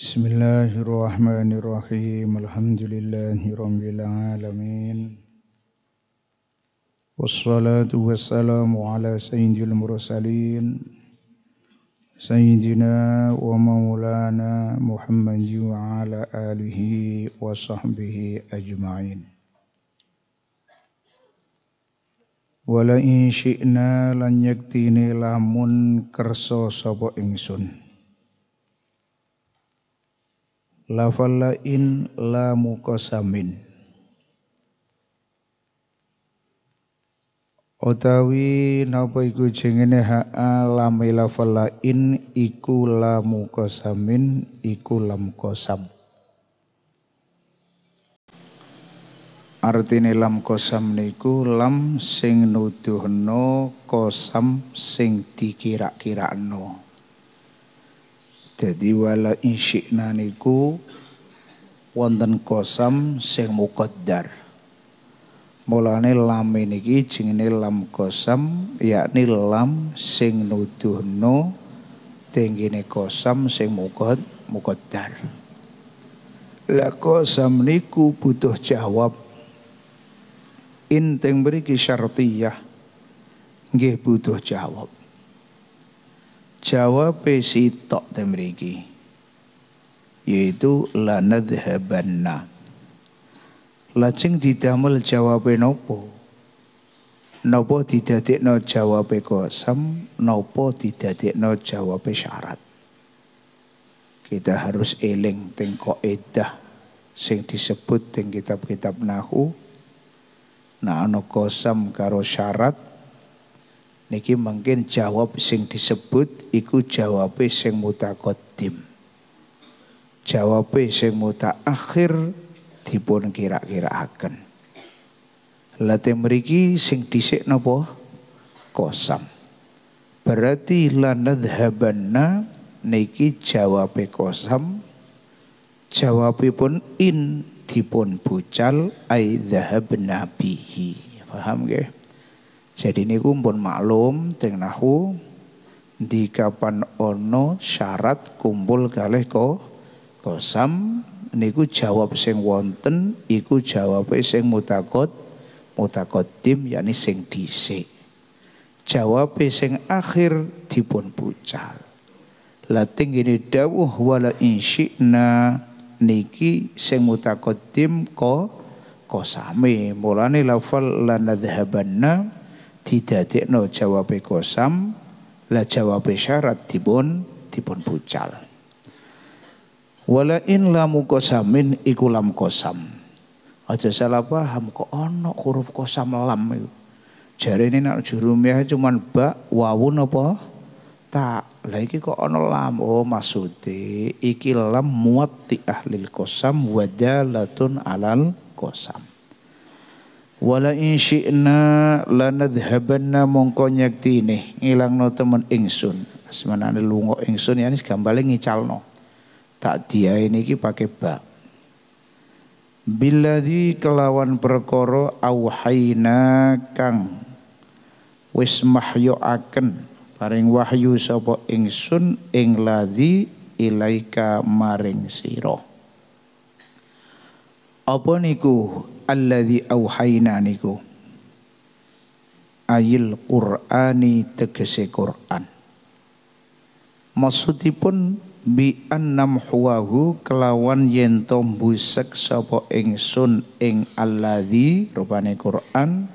بسم الله الرحمن الرحيم الحمد لله رب العالمين والصلاة والسلام على سيد المرسلين سيدنا ومولانا محمد وعلى آله وصحبه أجمعين ولئن شئنا لن يكتيني لامن كرسو صبو إنسون lafalla in la muqasamin utawi napa iku jengene ha alam e lafalla in iku la muqasamin iku lam qasam artine lam qasam niku lam sing nuduhno qasam sing dikira-kirakno jadi wala insyikna niku wonten kosam sing mukaddar. Mulane lam niki jenenge lam kosam yakni lam sing nuduhno tinggine kosam sing muqad mukaddar. La kosam niku butuh jawab. inteng mriki syartiyah nggih butuh jawab. Jawab si tok temriki yaitu lanadhabanna. Lajeng didamel jawab nopo? Nopo didadekno jawab kosam, nopo didadekno jawab syarat. Kita harus eling teng edah, sing disebut teng kitab-kitab nahu. na ana kosam karo syarat niki mungkin jawab sing disebut iku jawab sing mutakotim, jawab sing muta akhir dipun kira kira akan. Lati meriki sing disik nopo kosam berarti lanadhabanna niki jawab kosam jawab pun in dipun bucal ai dhahabna bihi paham nggih jadi niku pun maklum teng nahu di kapan ono syarat kumpul kalih ko kosam niku jawab sing wonten iku jawab sing mutakot mutakot tim, yakni sing dhisik. Jawab sing akhir dipun pucal. tinggi ini dawuh wala insyina niki sing tim ko kosame mulane lafal lanadhabanna didadekno jawab kosam la jawab syarat dibun dibun pucal wala in lamu kosamin ikulam kosam aja salah paham kok ono huruf kosam lam itu jari ini nak jurumiah cuman ba wawun apa tak lagi kok ono lam oh maksudnya ikilam muat di ahlil kosam wadalatun alal kosam wala in syi'na lanadhabanna mongko nyektine ilangno temen ingsun semenane lungo ingsun yani gambale ngicalno tak dia ini ki bak. ba billadzi kelawan perkara auhaina kang wis mahyuaken paring wahyu sapa ingsun ing ladzi ilaika maring sira apa niku alladzi auhayna niku? Ayil Qur'ani tegese Qur'an. Maksudipun bi annam huwahu kelawan yen busek sapa ingsun ing alladzi rupane Qur'an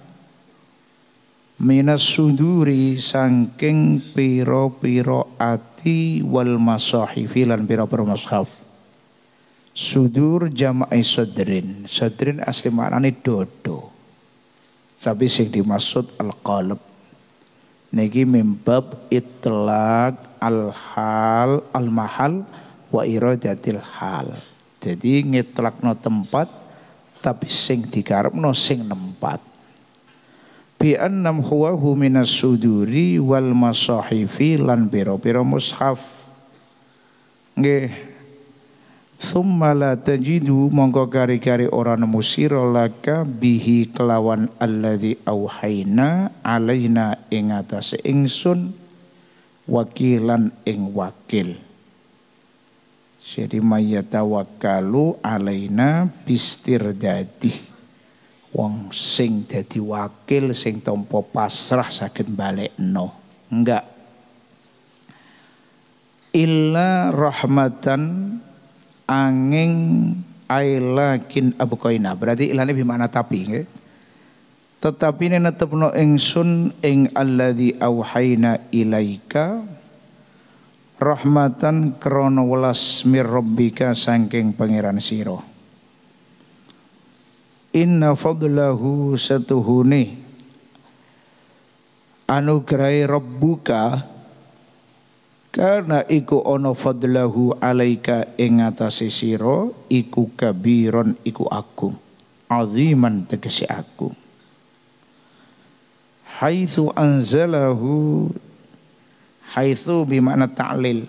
minas suduri sangking piro-piro ati wal masahifi lan piro-piro mushaf Sudur jama'i sadrin. Sadrin asli maknane dodo. Tapi sing dimaksud al qalab Niki mimbab itlaq al-hal al-mahal wa iradatil hal. Jadi no tempat tapi sing no sing nempat. Bi annam hu minas suduri wal masahifi lan biro-biro mushaf. Nggih. Summa la tajidu mongko kari-kari orang nemu sira laka bihi kelawan alladhi auhaina alaina ing atase ingsun wakilan ing wakil. Jadi mayatawakkalu alaina dadi. Wong sing dadi wakil sing tompo pasrah sakit balik no Enggak. Illa rahmatan angin ailakin koina Berarti ilane bimana tapi nggih. Tetapi ini netepno ingsun ing alladhi auhaina ilaika rahmatan krono welas mir rabbika pangeran siro Inna fadlahu satuhune anugerai rabbuka karena iku ono fadlahu alaika ing atase sira iku kabiron iku aku, aziman tegese aku haitsu anzalahu haitsu bi makna ta'lil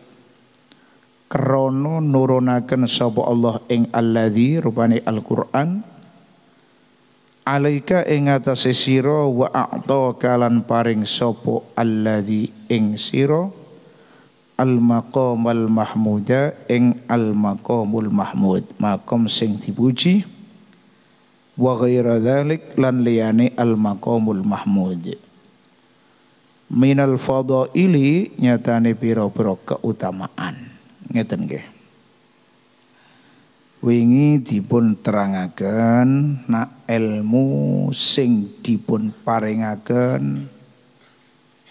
krana nurunaken sapa Allah ing alladzi rupane Al-Qur'an alaika ing atase sira wa a'ta kalan paring sapa alladzi ing sira al al mahmuda ing al maqamul mahmud maqam sing dipuji wa ghaira dhalik lan liyane al maqamul mahmud minal fadaili nyatane pira-pira keutamaan ngeten nggih wingi dipun terangaken nak ilmu sing dipun paringaken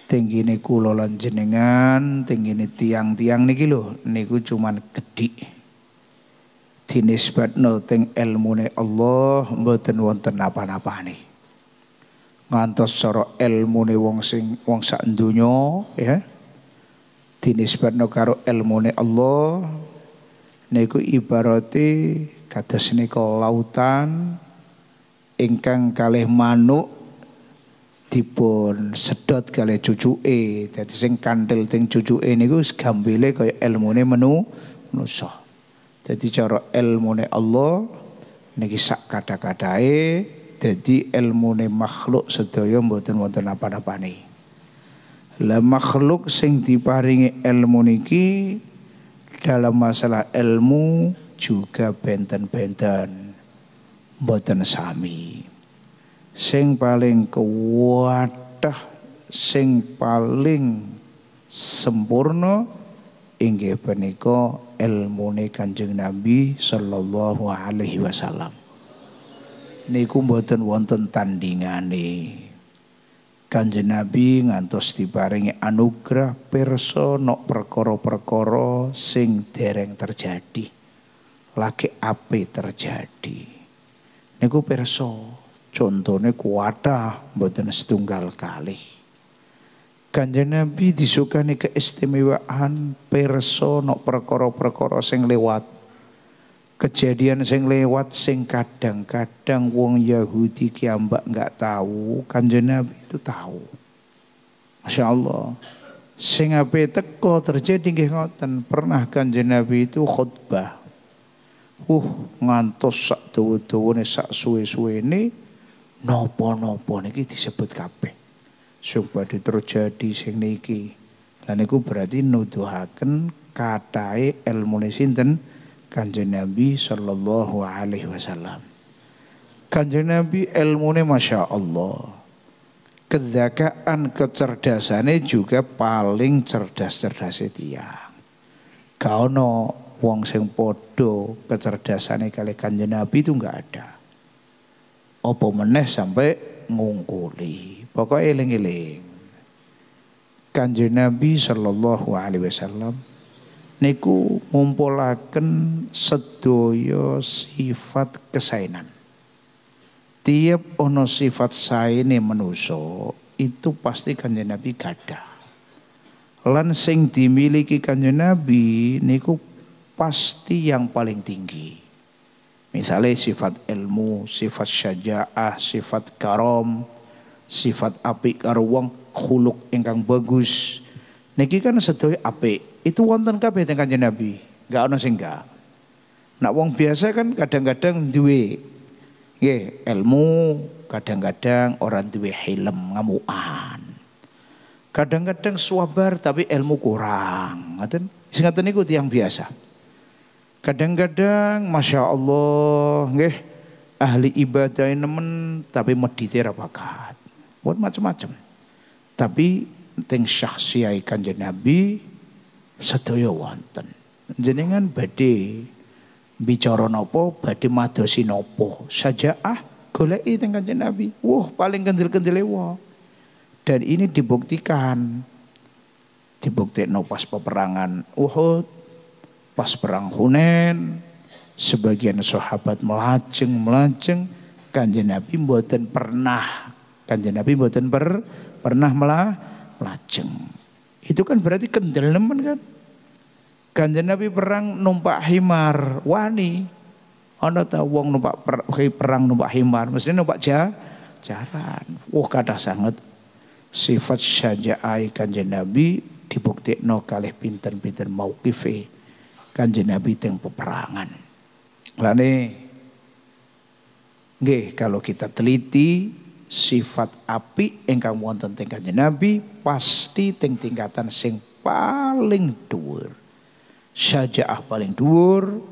tinggine kula lan jenengan, tinggine tiang-tiang niki loh, niku cuman gedhi. Dinisbatno teng elmune Allah mboten wonten apa nih, Ngantos cara elmune wong sing wong sak donya ya. Dinisbatno karo elmune Allah niku ibarate kata nika lautan ingkang kalih manuk dipun sedot kali E, Dadi sing kandel teng ini gus gambile kaya ini menu nusoh Jadi cara ilmu elmune Allah niki sak kata jadi ilmu elmune makhluk sedaya mboten mboten apa apa nih. Lah makhluk sing diparingi ilmu niki dalam masalah ilmu juga benten-benten mboten sami sing paling kuwadah sing paling sempurna inggih punika ilmune Kanjeng Nabi sallallahu alaihi wasallam niku mboten wonten tandingane Kanjeng Nabi ngantos diparingi anugerah pirsa nok perkara-perkara sing dereng terjadi lagi ape terjadi niku pirsa Contohnya kuada mboten setunggal kali. Kanjeng Nabi disukani keistimewaan no perkoro-perkoro sing lewat. Kejadian sing lewat sing kadang-kadang wong Yahudi kiambak nggak tahu, Kanjeng Nabi itu tahu. Masya Allah. Sing ape teko terjadi nggih ngoten. Pernah Kanjeng Nabi itu khutbah. Uh ngantos sak dawa-dawane sak suwe-suwene Nopo-nopo nopo niki disebut kabeh. Sing diterjadi terjadi sing niki. Lan niku berarti nuduhaken katai elmu sinten? Kanjeng Nabi sallallahu alaihi wasallam. Kanjeng Nabi ilmune Masya Allah. Kezakaan kecerdasannya juga paling cerdas cerdas setia Gak ono wong sing podo kecerdasannya kali kanjeng Nabi itu nggak ada. Opo meneh sampai ngungkuli pokoknya eling-eling Kanjeng Nabi sallallahu alaihi wasallam niku ngumpulaken sedaya sifat kesainan tiap ono sifat saene menuso itu pasti kanjeng Nabi gada. lan sing dimiliki kanjeng Nabi niku pasti yang paling tinggi Misalnya sifat ilmu, sifat syaja'ah, sifat karom, sifat api karuang, khuluk ingkang bagus. Niki kan sedoi api Itu wonten kabeh teng Kanjeng Nabi. Enggak ana sing enggak. Nak wong biasa kan kadang-kadang duwe nggih ilmu, kadang-kadang orang duwe hilem ngamukan. Kadang-kadang suabar tapi ilmu kurang. Ngaten? Sing ngaten niku tiyang biasa. Kadang-kadang Masya Allah ahli ibadah nemen tapi medite ra Buat macam-macam. Tapi teng syakhsiyai kanjeng Nabi sedaya wonten. Jenengan badhe bicara nopo, badhe madosi saja ah, golek teng kanjeng Nabi. Wah, paling kendel-kendele wah. Dan ini dibuktikan dibuktikan pas peperangan Uhud Pas perang Hunain, sebagian sahabat melajeng-melajeng Kanjeng Nabi mboten pernah Kanjeng Nabi mboten per, pernah melah melajeng. Itu kan berarti kendel nemen kan. Kanjeng Nabi perang numpak himar, wani. Ana ta wong numpak per, perang numpak himar, mesti numpak ja, jaran. oh, kadah sangat sifat syaja'ai kanjeng Nabi dibuktikno kalih pinter pinten mauqife kanjeng Nabi teng peperangan. lani, nggih kalau kita teliti sifat api ingkang wonten teng kanjeng Nabi pasti teng tingkatan sing paling dhuwur. Syajaah paling dhuwur,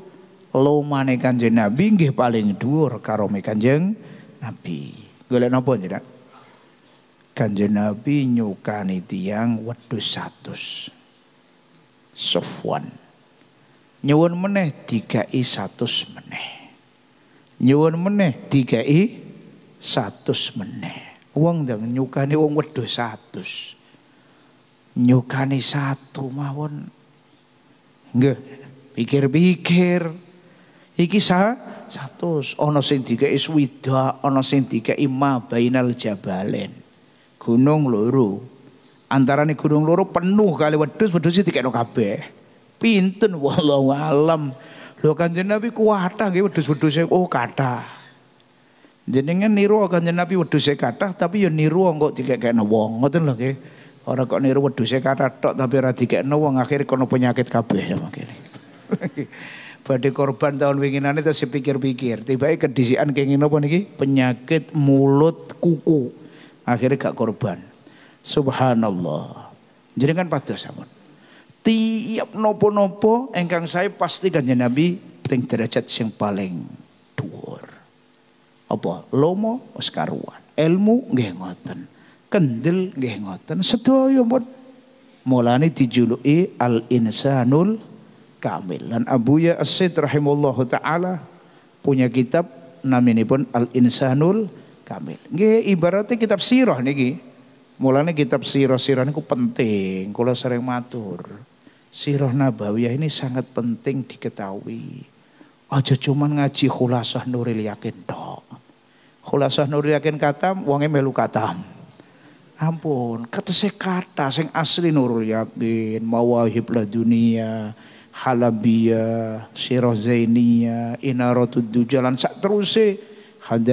lomane kanjeng Nabi nggih paling dhuwur me kanjeng Nabi. Golek napa jenengan? Kanjeng Nabi nyukani tiang wedhus satus. Sofwan nyuwun meneh i satu meneh. Nyuwun meneh i satu meneh. uang ndang nyukani uang wedhus satu Nyukani satu mawon. Nggih, pikir-pikir. Iki sa satu, ono sing i swida, ono sing i ma bainal jabalen. Gunung loro. nih gunung loro penuh kali wedhus, wedhus iki no kabeh. Pinten wallahu alam. Lho Kanjeng Nabi kuwatah nggih wedhus-wedhuse oh kathah. Jenengan niru Kanjeng Nabi wedhuse kathah tapi ya niru kok dikekekno wong, ngoten lho nggih. Ora kok niru wedhuse kathah tok tapi ora dikekno wong akhir kono penyakit kabeh ya makene. Badai korban tahun winginane terus pikir-pikir. Tiba-tiba kedisian kengin apa niki? Penyakit mulut kuku. Akhirnya gak korban. Subhanallah. Jadi kan pados sampun tiap nopo-nopo engkang saya pasti kanjeng Nabi penting derajat yang paling dhuwur. Apa lomo oskaruan ilmu nggih ngoten, kendel nggih ngoten, sedaya mod mulane dijuluki al insanul kamil. Dan Abuya As-Said rahimallahu taala punya kitab namanya pun al insanul kamil. Nggih ibaratnya kitab sirah niki. Mulane kitab sirah-sirah niku penting, kula sering matur. Sirah Nabawiyah ini sangat penting diketahui. Aja cuman ngaji khulasah nuril yakin dok. Khulasah nuril yakin katam, wangi melu katam. Ampun, kata saya kata sing asli nurul yakin, mawahib lah dunia, halabiyah, sirah zainiyah, inaratud dujalan, sak terusnya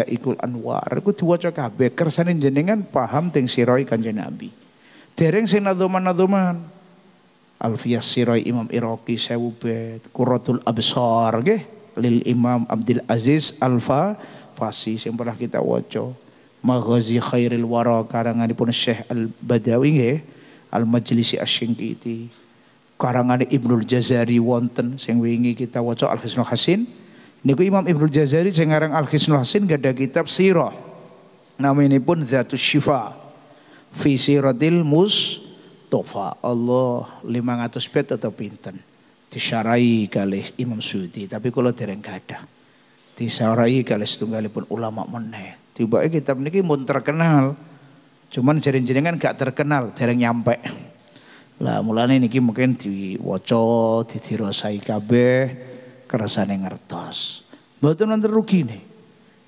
ikul anwar. Iku diwaca kabe, sana jenengan paham teng sirah Kanjeng Nabi. Dereng sing nadoman-nadoman. Alfiyah Sirai Imam Iroki Sewu Bet Absar okay? lil Imam Abdul Aziz Alfa Fasi yang pernah kita wajah Maghazi Khairil Wara karanganipun Syekh Al Badawi okay? Al Majlisi Asyengkiti Karangani Ibnul Jazari wonten Yang wingi kita wajah Al Khisnul Hasin niku Imam Ibnul Jazari Yang ngarang Al Khisnul Hasin gada kitab Sirah pun Zatus Syifa fi Siratil Mus Tofa Allah 500 bed atau pinten disarai kali Imam Suyuti tapi kalau dereng kada disarai kali setunggal pun ulama meneh tiba kitab niki mun terkenal cuman jaring-jaringan gak terkenal tereng nyampe lah mulane niki mungkin diwaca didirosai kabeh kersane ngertos mboten rugi nih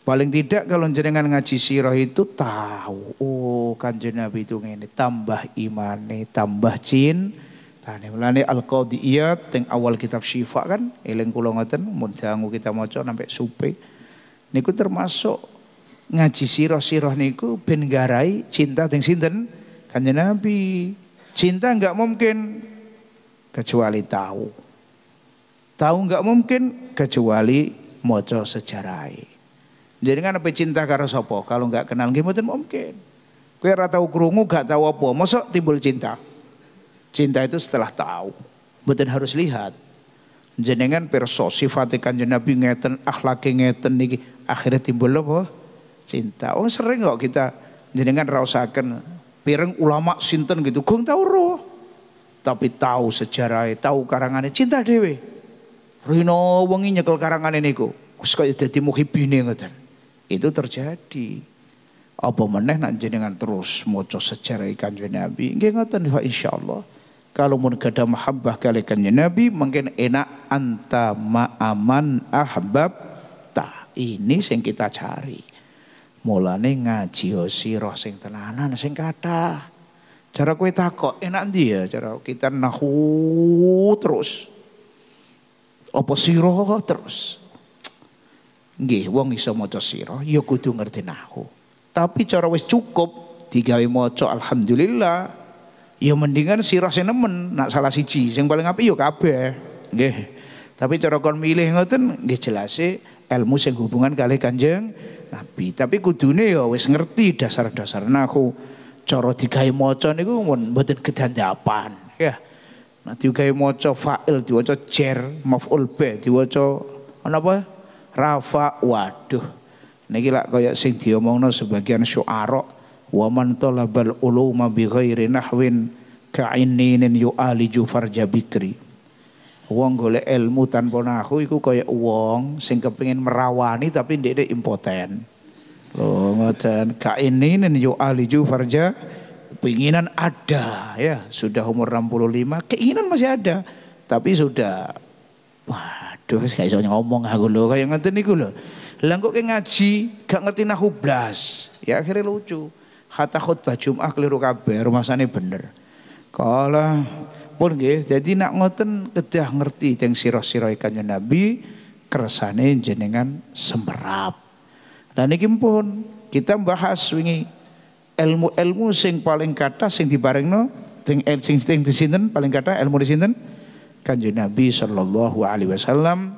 Paling tidak kalau jenengan ngaji sirah itu tahu, oh kanjeng Nabi itu ngene, tambah imane, tambah cin. Tane mulane al qadiyat teng awal kitab Syifa kan, eling kula ngoten mun kita maca sampai supe. Niku termasuk ngaji sirah-sirah niku ben garai cinta teng sinten? Kanjeng Nabi. Cinta enggak mungkin kecuali tahu. Tahu enggak mungkin kecuali maca sejarah. Jadi kan apa cinta karo sopo? Kalau nggak kenal nggih mungkin. Kue rata ukurungu gak tahu apa, mosok timbul cinta. Cinta itu setelah tahu. Betul harus lihat. Jenengan perso sifatikan Kanjeng Nabi ngeten, akhlaknya ngeten niki, akhirnya timbul apa? Cinta. Oh sering kok kita jenengan rausakan piring ulama sinten gitu, gong tahu roh. Tapi tahu sejarah, tahu karangannya cinta dewe. Rino wengi nyekel karangane kok, kusuka kok dadi muhibine ngeten. Itu terjadi. Apa meneh nak jenengan terus moco sejarah ikan Nabi. Nggak ngerti insya insyaallah. Kalau mun gada mahabbah kali kanjeng Nabi mungkin enak anta ma'aman ahbab ta. Ini yang kita cari. Mulane ngaji sirah sing tenanan sing kata Cara kue takok enak dia ya? cara kita nahu terus. Apa sirah terus. Nggih, wong iso maca sirah ya kudu ngerti nahu. Tapi cara wis cukup digawe maca alhamdulillah. Ya mendingan sirah sing nemen, nak salah siji sing paling apik ya kabeh. Nggih. Tapi cara kon milih ngoten nggih jelase ilmu sing hubungan kali Kanjeng Nabi. Tapi kudune ya wis ngerti dasar-dasar nahwu. Cara digawe maca niku mun mboten gedandapan, ya. Nah digawe maca fa'il diwaca jer, maf'ul bih diwaca ana apa? rafa waduh niki lak kaya sing diomongno sebagian syuara wa man talabal uluma bi ghairi nahwin inninin yu'aliju farja bikri wong golek ilmu tanpa nahu iku kaya wong sing kepengin merawani tapi ndek impoten lho ngoten inninin yu'aliju farja keinginan ada ya sudah umur 65 keinginan masih ada tapi sudah wah aduh wis gak iso ngomong aku lho kaya ngoten niku lho lah kok ngaji gak ngerti nahu blas ya akhirnya lucu kata khutbah Jumat keliru kabeh rumasane bener kala pun nggih jadi nak ngoten kedah ngerti teng sira-sira ikannya Nabi kersane jenengan semerap dan niki pun kita bahas wingi ilmu-ilmu sing paling kata sing dibarengno sing sing sing disinten paling kata ilmu disinten kanjeng Nabi sallallahu alaihi wasallam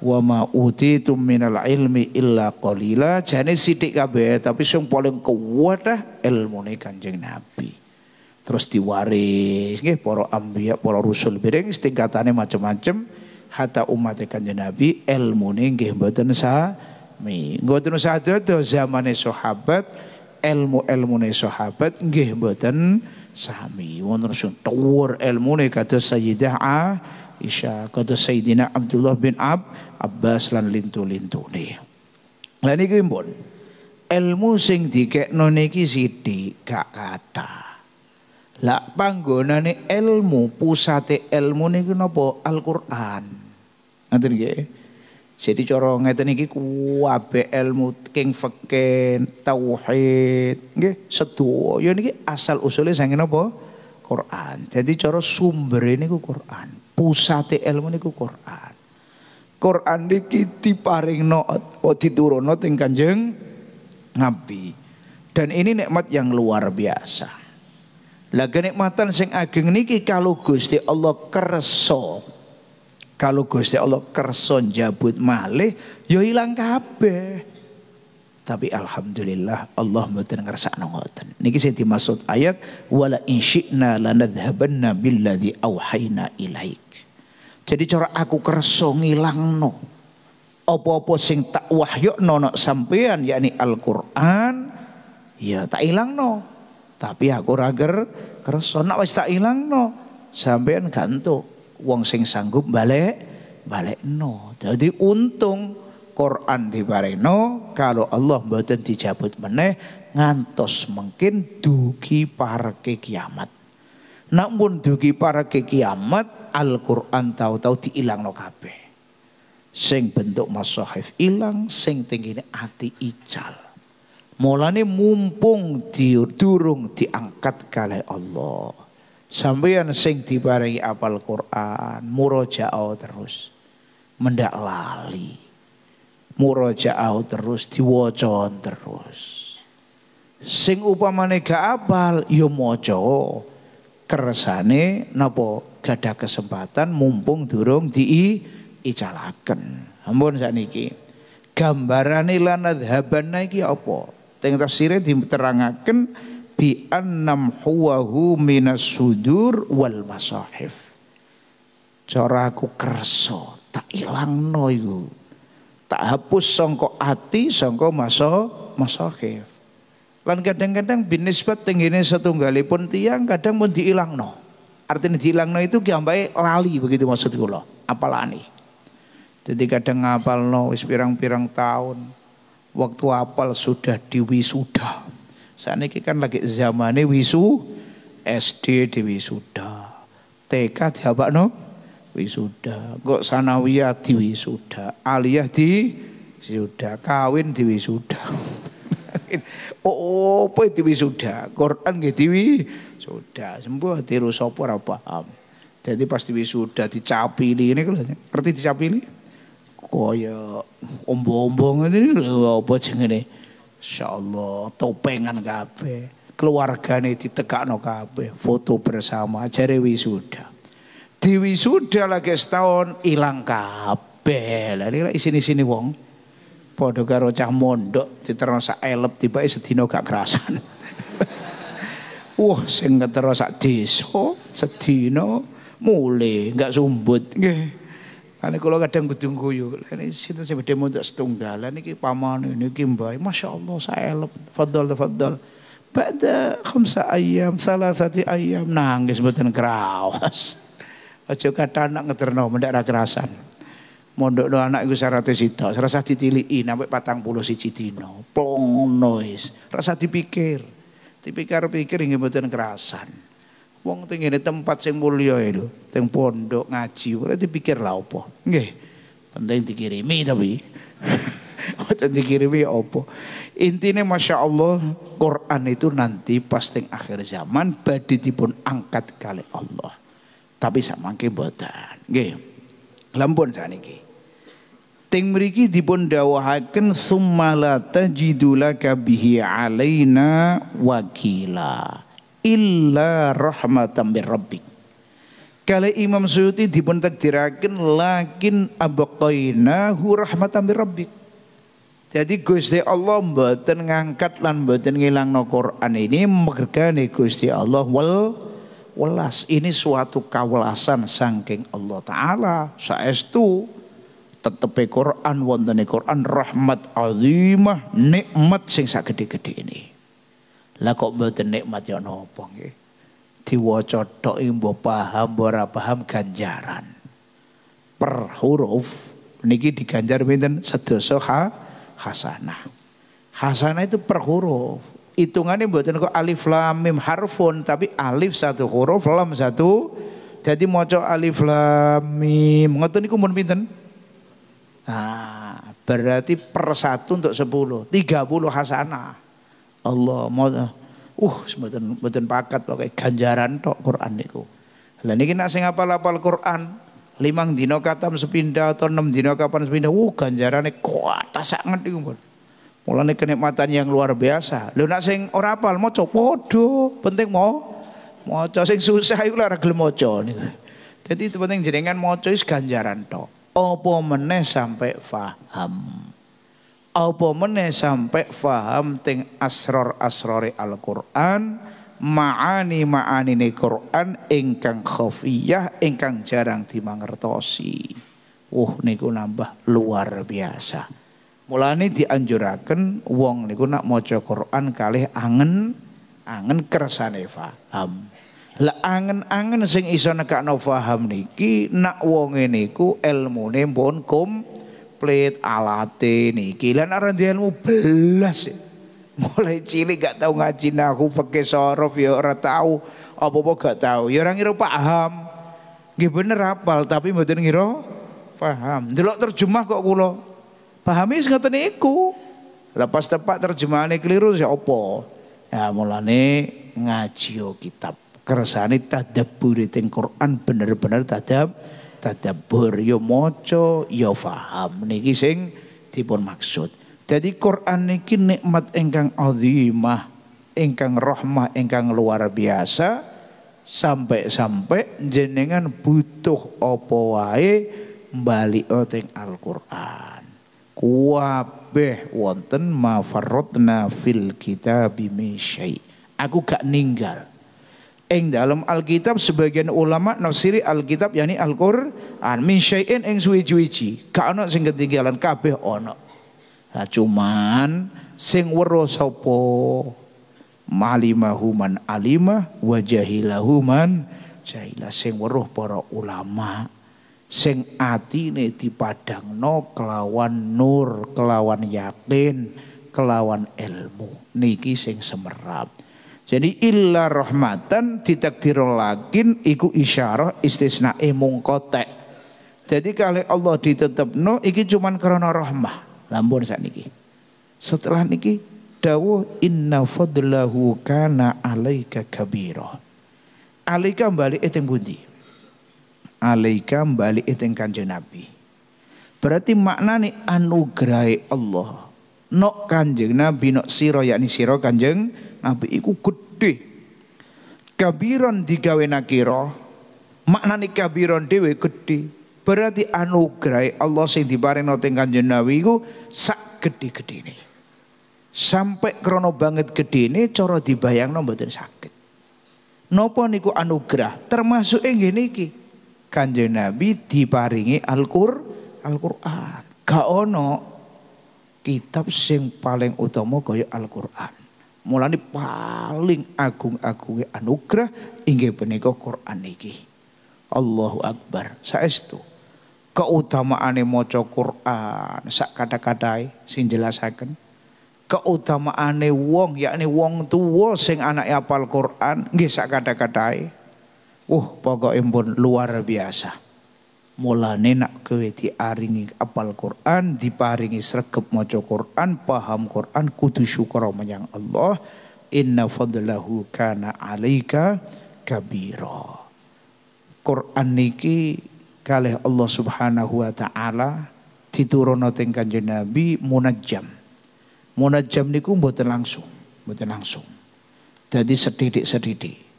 wa ma utitum minal ilmi illa qalila jane sithik kabeh tapi sing paling kuwat ilmune kanjeng Nabi terus diwaris nggih para anbiya para rasul biring tingkatane macam-macam hatta umat kanjeng Nabi ilmune nggih mboten mi mboten usah dodo zamane sahabat ilmu-ilmune sahabat nggih mboten sami wonten sing ilmu elmune kados Sayyidah Aisyah kados Sayyidina Abdullah bin Ab Abbas lan lintu ne Lah niki pun ilmu sing dikekno niki sithik gak kata lak panggonane ilmu pusate ilmu niku napa Al-Qur'an Ngoten nggih jadi cara ngeten iki kuwabe ilmu king fakin tauhid, nggih sedaya niki asal usulnya saking napa? Quran. Jadi cara sumber ini ku Quran. Pusate ilmu niku Quran. Quran niki diparingno apa oh, diturunno teng Kanjeng Nabi. Dan ini nikmat yang luar biasa. Lagi nikmatan sing ageng niki kalau Gusti Allah kersa kalau Gusti Allah kerson jabut malih ya hilang kabeh. Tapi alhamdulillah Allah mboten ngersakno ngoten. Niki sing dimaksud ayat wala insyina lanadhabanna billadzi auhayna ilaik. Jadi cara aku kerso ngilangno apa-apa sing tak wahyukno nak sampean yakni Al-Qur'an ya tak ilangno. Tapi aku rager kerso nak wis tak ilangno sampean gantuk wong sing sanggup balik balik no. Jadi untung Quran no. kalau Allah mboten dijabut meneh ngantos mungkin dugi parke kiamat. Namun dugi parke kiamat Al-Qur'an tahu-tahu diilangno kabeh. Sing bentuk masohif ilang, sing tinggi ati ical. Mulane mumpung di, durung diangkat kali Allah. Sampeyan sing diparingi apal Quran, murojaah terus. Mendak lali. Murojaah terus diwaca terus. Sing upamane gak apal ya maca. Kersane napa gadah kesempatan mumpung durung di icalaken. Ampun sakniki. Gambarane lanadhabanna iki apa? Teng tafsire diterangaken bi annam huwahu minas sudur wal masahif cara aku kerso tak ilang yu. tak hapus songko ati songko maso masahif lan kadang-kadang binisbat tinggine setunggalipun tiang kadang pun no. artinya no itu kiambai lali begitu maksud Apalah apalani jadi kadang ngapalno wis pirang-pirang tahun waktu apal sudah diwisuda saat ini kan lagi zamannya wisu, SD di wisuda, TK diapa no? Wisuda, kok sanawiyah di wisuda, aliyah di wisuda, kawin di wisuda. oh, apa di wisuda? Quran nggih di wisuda. Sembuh tiru sapa ora paham. Jadi pas di wisuda dicapili ini kalau ngerti dicapili? koyo ombo-ombo ngene lho apa jenenge? Insya Allah topengan kabe keluargane no kabe foto bersama jare wisuda di wisuda lagi setahun hilang kabe lah nira isini-sini wong podo karo cah mondok di terus elep tiba sedino gak kerasan wah sing terus sak diso sedino mule gak sumbut nggih ini kalau kadang kutunggu guyu. Ini situ saya bedhe setunggal. Lan iki ini niki Masya Allah saya fadl Fadhol fadol. Pada khamsa ayam, salah satu ayam nangis buatan kerawas. Aja kata anak ngeterno mendak rakerasan. kerasan. Mondok do anak iku syaraté saya rasa ditiliki patang 40 si citino. Plong noise, rasa dipikir. Dipikir-pikir ingin buatan kerasan. Wong teng tempat sing mulia ya, itu, teng pondok ngaji, ora dipikir lah opo. Nggih. Penting dikirimi tapi. Ojo dikirimi opo. Ya Intinya Masya Allah Quran itu nanti pasti akhir zaman badi dipun angkat kali Allah. Tapi sama kebetan, Nggih. Lampun saniki. Teng meriki dipun dawuhaken summa la tajidulaka bihi alaina wakila illa rahmatan bir rabbik. Kali Imam Suyuti dipun takdiraken lakin abaqainahu rahmatan bir rabbik. Jadi Gusti Allah mboten ngangkat lan mboten no Quran ini mergane Gusti Allah wal welas ini suatu kawelasan saking Allah taala saestu tetepe Quran wontene Quran rahmat azimah nikmat sing sak gede-gede ini. Lah kok mboten nikmat ya napa nggih? Diwaca tok mbok paham ora paham ganjaran. Per huruf niki diganjar pinten sedasa ha, hasanah. Hasanah itu per huruf. Hitungannya buatan kok alif lam mim harfun tapi alif satu huruf lam satu jadi maca alif lam mim ngoten niku mun pinten? Ah, berarti per satu untuk sepuluh, tiga puluh hasanah. Allah mau uh sebutan sebutan pakat pakai ganjaran tok Quran niku. Lah niki nak sing apal-apal Quran limang dino katam sepindah atau enam dino kapan sepindah, uh ganjaran ganjarane kuat sangat ngerti pun. Mulane kenikmatan yang luar biasa. Lho nak sing ora apal maca do, penting mau maca sing susah iku lara gelem maca Jadi itu penting jenengan mau is ganjaran tok. opo meneh sampai faham apa meneh sampai faham ting asror asrori Al-Qur'an maani maani ne Qur'an ingkang khafiyah ingkang jarang dimangertosi. Wah niku nambah luar biasa. Mulane dianjurakan wong niku nak maca Qur'an kalih angen angen kersane faham. Lah angen-angen sing iso nekakno faham niki nak wong niku ilmune pun kom alat ini, niki lan dia ilmu belas ya. mulai cilik gak tahu ngaji aku pakai sorof ya ora tahu apa-apa gak tahu ya orang ngiro paham gini bener apal tapi mboten ngiro paham delok terjemah kok kula pahami sing ngoten niku lepas tepat terjemahane keliru ya apa ya mulane ngaji kitab kersane tadabbur Quran bener-bener tadab tadabbur, yo maca, yo faham niki sing dipun maksud. Jadi Quran niki nikmat ingkang azimah, engkang rahmah engkang luar biasa sampai-sampai jenengan butuh apa wae balik oteng Al-Qur'an. Kuabeh wonten mafarotna fil kitab Aku gak ninggal ing dalam Alkitab sebagian ulama nafsiri Alkitab yakni Al-Qur'an min syai'in ing suwi suwi gak ono sing ketinggalan kabeh ono. nah cuman sing weruh sapa malimahu man alimah wa jahilahu man jahila sing weruh para ulama sing atine dipadangno kelawan nur kelawan yakin kelawan ilmu niki sing semerap jadi illa rahmatan ditakdirulakin iku isyarah istisna emung kotek. Jadi kalau Allah ditetap no, iki cuma karena rahmah. Lampun ini. Setelah ini, dawu inna fadlahu kana alaika kabiro. Alaika kembali eteng bundi. Alaika kembali eteng kanjeng Nabi. Berarti makna ini anugerai Allah. Nok kanjeng Nabi nok siro, yakni siro kanjeng Nabi iku gede. Kabiron digawe nakira, maknane kabiron dewe gede. Berarti anugerah Allah sing diparingno teng Kanjeng Nabi iku sak gede-gedene. Sampai krono banget gedene coro dibayangno mboten sakit. Nopo niku anugerah? Termasuk ing ngene iki. Kanjeng Nabi diparingi Al-Qur'an. Al quran al Gak ono kitab sing paling utama kaya Al-Qur'an. Mulane paling agung-agungnya anugerah inggih punika Quran niki. Allahu Akbar. Saestu keutamaane maca Quran sak kata-katae sing jelasaken keutamaane wong yakni wong tuwa sing anake apal Quran nggih sak kata-katae. Uh pogo pun luar biasa mulane nak kowe diaringi apal Quran diparingi sregep maca Quran paham Quran kudu syukur menyang Allah inna fadlahu kana alaika kabira Quran niki kalih Allah Subhanahu wa taala diturunno teng Kanjeng Nabi munajjam munajjam niku mboten langsung mboten langsung jadi sedidik-sedidik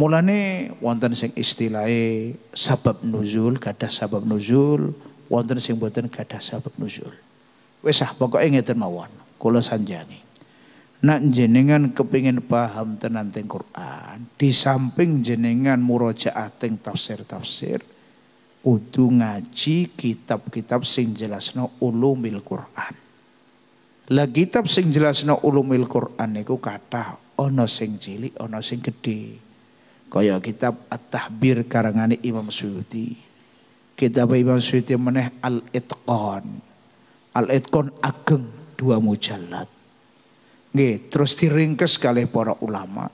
Mulane wonten sing istilahé sabab nuzul, kada sabab nuzul, wonten sing boten kada sabab nuzul. Wesah pokoknya pokoke ngeten mawon, kula sanjani. Nak jenengan kepingin paham tenan teng Quran, di samping jenengan muroja teng tafsir-tafsir, kudu ngaji kitab-kitab sing jelasno ulumil Quran. Lah kitab sing jelasno ulumil Quran niku kathah ana sing cilik, ana sing gedhe. Kaya kitab At-Tahbir karangane Imam Suyuti. Kitab Imam Suyuti meneh Al-Itqan. Al-Itqan ageng dua mujallad. Nggih, terus diringkes kalih para ulama.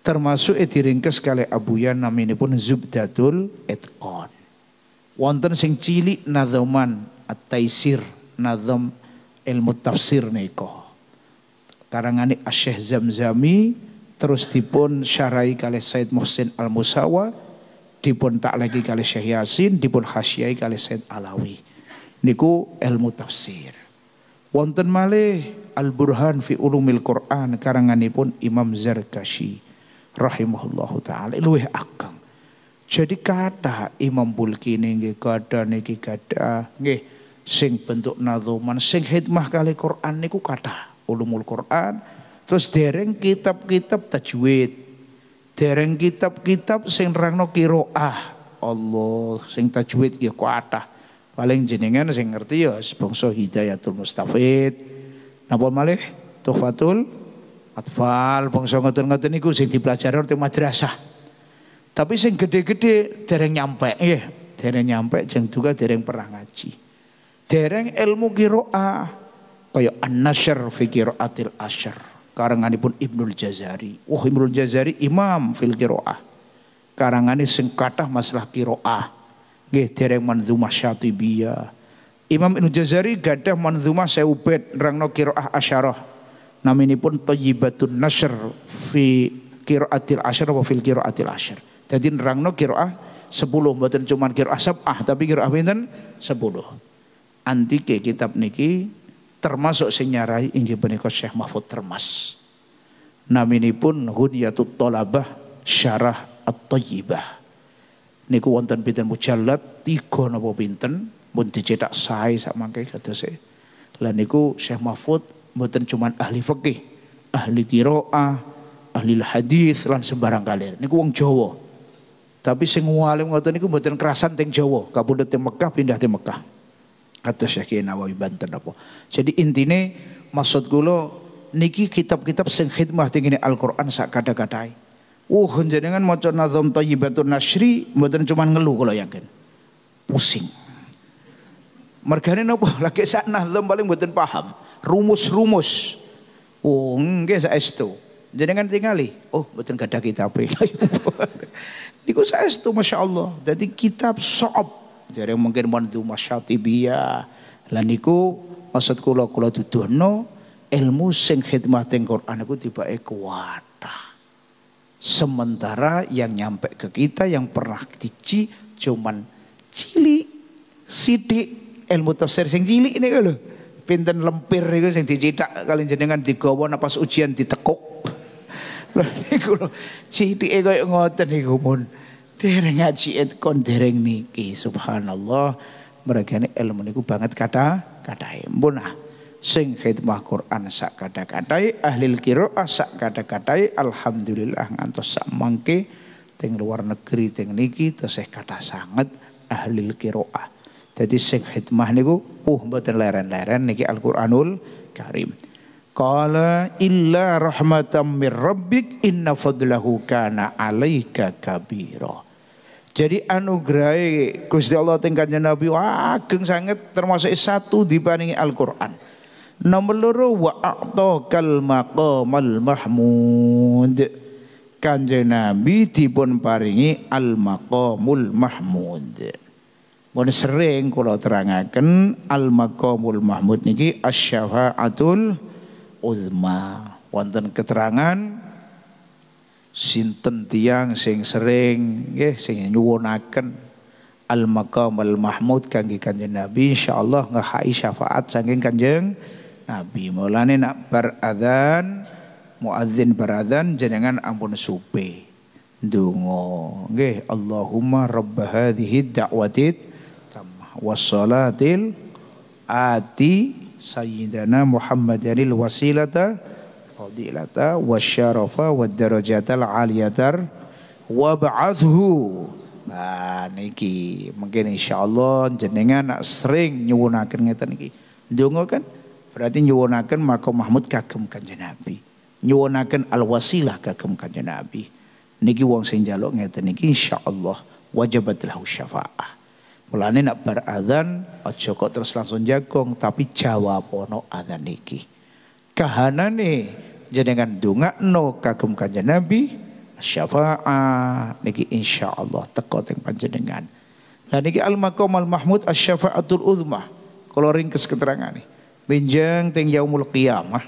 Termasuk eh diringkes kalih Abuya pun Zubdatul Itqan. Wonten sing cilik nadzoman At-Taisir, nadzam ilmu tafsir nika. Karangane Asy-Syaikh Zamzami terus dipun syarai kali Said Muhsin Al Musawa dipun tak lagi kali Syekh Yasin dipun khasyai kali Said Alawi niku ilmu tafsir wonten malih Al Burhan fi Ulumil Quran karanganipun Imam Zarkashi rahimahullahu taala luweh ageng jadi kata Imam Bulki nggih kada niki kada nggih sing bentuk nadzuman sing hikmah kali Quran niku kata ulumul Quran Terus dereng kitab-kitab tajwid. Dereng kitab-kitab sing rangno kiroah. Allah sing tajwid ya kuatah. Paling jenengan sing ngerti ya sebangsa Hidayatul Mustafid. Napa malih Tuhfatul Atfal bangsa ngoten-ngoten niku sing dipelajari di madrasah. Tapi sing gede-gede dereng nyampe, nggih. Dereng nyampe jeng juga dereng pernah ngaji. Dereng ilmu kiroah kaya an-nashr fi qiraatil asyr karanganipun Ibnul Jazari. Wah oh, Ibnul Jazari imam fil qiraah. Karangane sing kathah masalah qiraah. Nggih dereng manzumah Syatibiyah. Imam Ibnul Jazari gadah manzumah Saubet rangno qiraah asyarah. Naminipun Thayyibatun Nasr fi qiraatil asyar wa fil qiraatil asyar. Jadi rangno qiraah 10 mboten cuman qiraah sab'ah tapi qiraah pinten 10. Antike kitab niki termasuk senyarai inggi punika Syekh Mahfud Termas. pun Ghuniyatut tolabah Syarah At-Thayyibah. Niku wonten pinten mujallad tiga nopo pinten pun dicetak sae sak mangke kata saya. E. Lah niku Syekh Mahfud mboten cuman ahli fikih, ahli qiraah, ahli hadis lan sembarang kalian. Niku wong Jawa. Tapi sing ngualim ngoten niku mboten kerasan teng Jawa, kabundut teng Mekah pindah teng Mekah atas syakina nawawi ibanten apa. Jadi intine maksud kula niki kitab-kitab sing khidmah tinggi Al-Qur'an sak kada-kadai. Wuh oh, jenengan maca nazam thayyibatun nasri mboten cuma ngeluh kula yakin. Pusing. Mergane napa lagi sak nazam paling mboten paham. Rumus-rumus. Oh, nggih saestu. Jenengan tingali, oh mboten kada kitabe. Niku masya masyaallah. Dadi kitab sob jadi mungkin manzumah Syatibiyah. Laniku niku maksud kula kula no ilmu sing teng Quran iku tibake kuat. Sementara yang nyampe ke kita yang pernah dici cuman cili sidik ilmu tafsir sing cili ini lho. Pinten lempir itu sing dicitak kalian jenengan digawa napas ujian ditekuk. Lho niku lho cithike koyo ngoten iku mun. Dereng ngaji kondering dereng niki. Subhanallah. mereka ilmu niku banget kata kata Munah. Sing khidmah Quran sak kata katai ahli kiro sak kata katai alhamdulillah ngantos sak mangke teng luar negeri teng niki tesih kata sangat ahli qiraah. Jadi sing khidmah niku uh mboten leren-leren niki Al-Qur'anul Karim. Kala illa rahmatam mir rabbik inna fadlahu kana alaika kabira. Jadi anugerah Gusti Allah tingkatnya Nabi ageng sangat termasuk satu dibandingi Al-Qur'an. Nomor loro wa a'takal maqamal mahmud. Kanjeng Nabi dipun paringi al-maqamul mahmud. Mun sering kula terangaken al-maqamul mahmud niki asy-syafa'atul uzma. Wonten keterangan sinten tiang sing sering nggih sing nyuwunaken al maqam al mahmud kangge kanjeng Nabi insyaallah ngahai syafaat saking kanjeng Nabi mulane nak bar adzan muadzin bar adzan jenengan ampun supe ndonga nggih Allahumma rabb hadhihi da'wati tamah wassalatil ati sayyidana Muhammadanil wasilata fadilata wasyarafa wadarajatal aliyatar wab'athhu nah niki mungkin insyaallah jenengan sering nyuwunaken ngeten niki ndonga kan berarti nyuwunaken maka Mahmud kagem kanjeng Nabi nyuwunaken al wasilah kagem kanjeng Nabi niki wong sing njaluk ngeten niki insyaallah wajibat lahu syafaah mulane nak bar adzan aja kok terus langsung jagong tapi jawab ono adzan niki kahanane jenengan dunga kagem Kanjeng Nabi syafa'a niki insyaallah teko teng panjenengan. Lah niki al maqamal mahmud asy-syafa'atul uzma. Kalau ringkes nih Benjang teng yaumul qiyamah.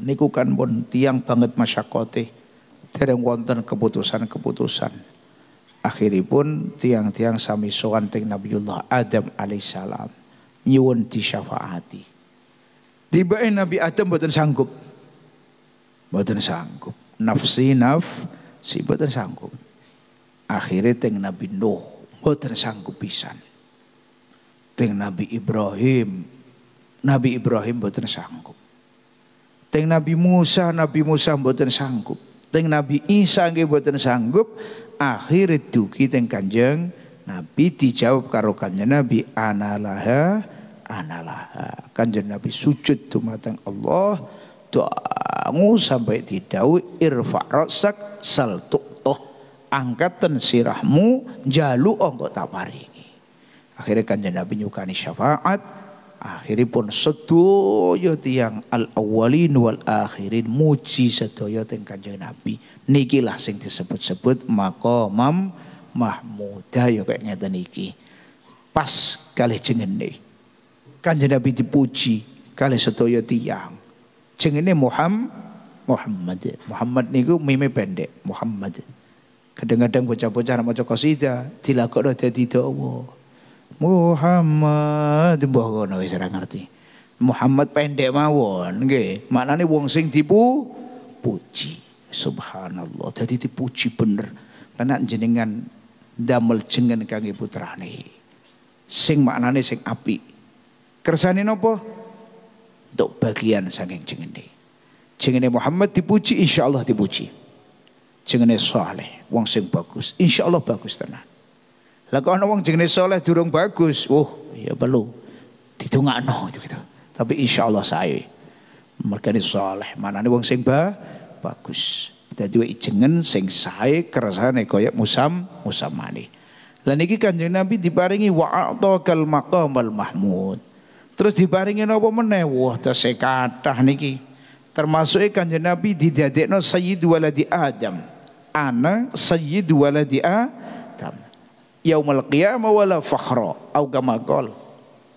Niku kan pun tiang banget masyakote. Tereng wonten keputusan-keputusan. Akhiripun tiang-tiang sami sowan teng Nabiullah Adam alaihissalam. Nyuwun disyafaati. tiba Nabi Adam boten sanggup. Mboten sanggup. Nafsi nafsi mboten sanggup. Akhirnya teng Nabi Nuh mboten sanggup pisan. Teng Nabi Ibrahim. Nabi Ibrahim mboten sanggup. Teng Nabi Musa, Nabi Musa mboten sanggup. Teng Nabi Isa nggih mboten sanggup. Akhirnya duki teng Kanjeng Nabi dijawab karokannya Nabi analaha analaha. Kanjeng Nabi sujud dumateng Allah dangu sampai didawuh irfa rasak sal tuktoh angkatan sirahmu jalu engko oh, tak paringi akhirnya kanjeng nabi nyukani syafaat akhirnya pun sedoyo tiang al awalin wal akhirin muji sedoyo teng kanjeng nabi nikilah sing disebut-sebut maqamam mahmuda ya kayak ngeten iki pas kalih jengene kanjeng nabi dipuji kali sedaya tiang ini Muhammad Muhammad. Muhammad niku mimi pendek, Muhammad. Kadang-kadang bocah-bocah nak maca dilakukan dilakokno dadi doa, Muhammad mbah kono wis ora ngerti. Muhammad pendek mawon mana nih wong sing tipu, puji. Subhanallah. jadi dipuji bener. Karena jenengan damel jengen putra putrane. Sing maknane sing api Kersane nopo untuk bagian saking jengene. Jengene Muhammad dipuji, insya Allah dipuji. Jengene soleh, wong sing bagus, insya Allah bagus tenan. Lah kok wong jengene saleh durung bagus, oh ya perlu didongakno gitu. Tapi insya Allah saya mergane mana nih wong sing ba bagus. Dadi jengen sing kerasa nih koyak musam musamani. Lan iki Kanjeng Nabi diparingi wa'ata kal maqamal mahmud. Terus diparingi napa meneh? Wah, tesih kathah niki. Termasuk eh Kanjeng Nabi didadekno sayyid waladi Adam. Ana sayyid waladi Adam. Yaumul qiyamah wala fakhra au kama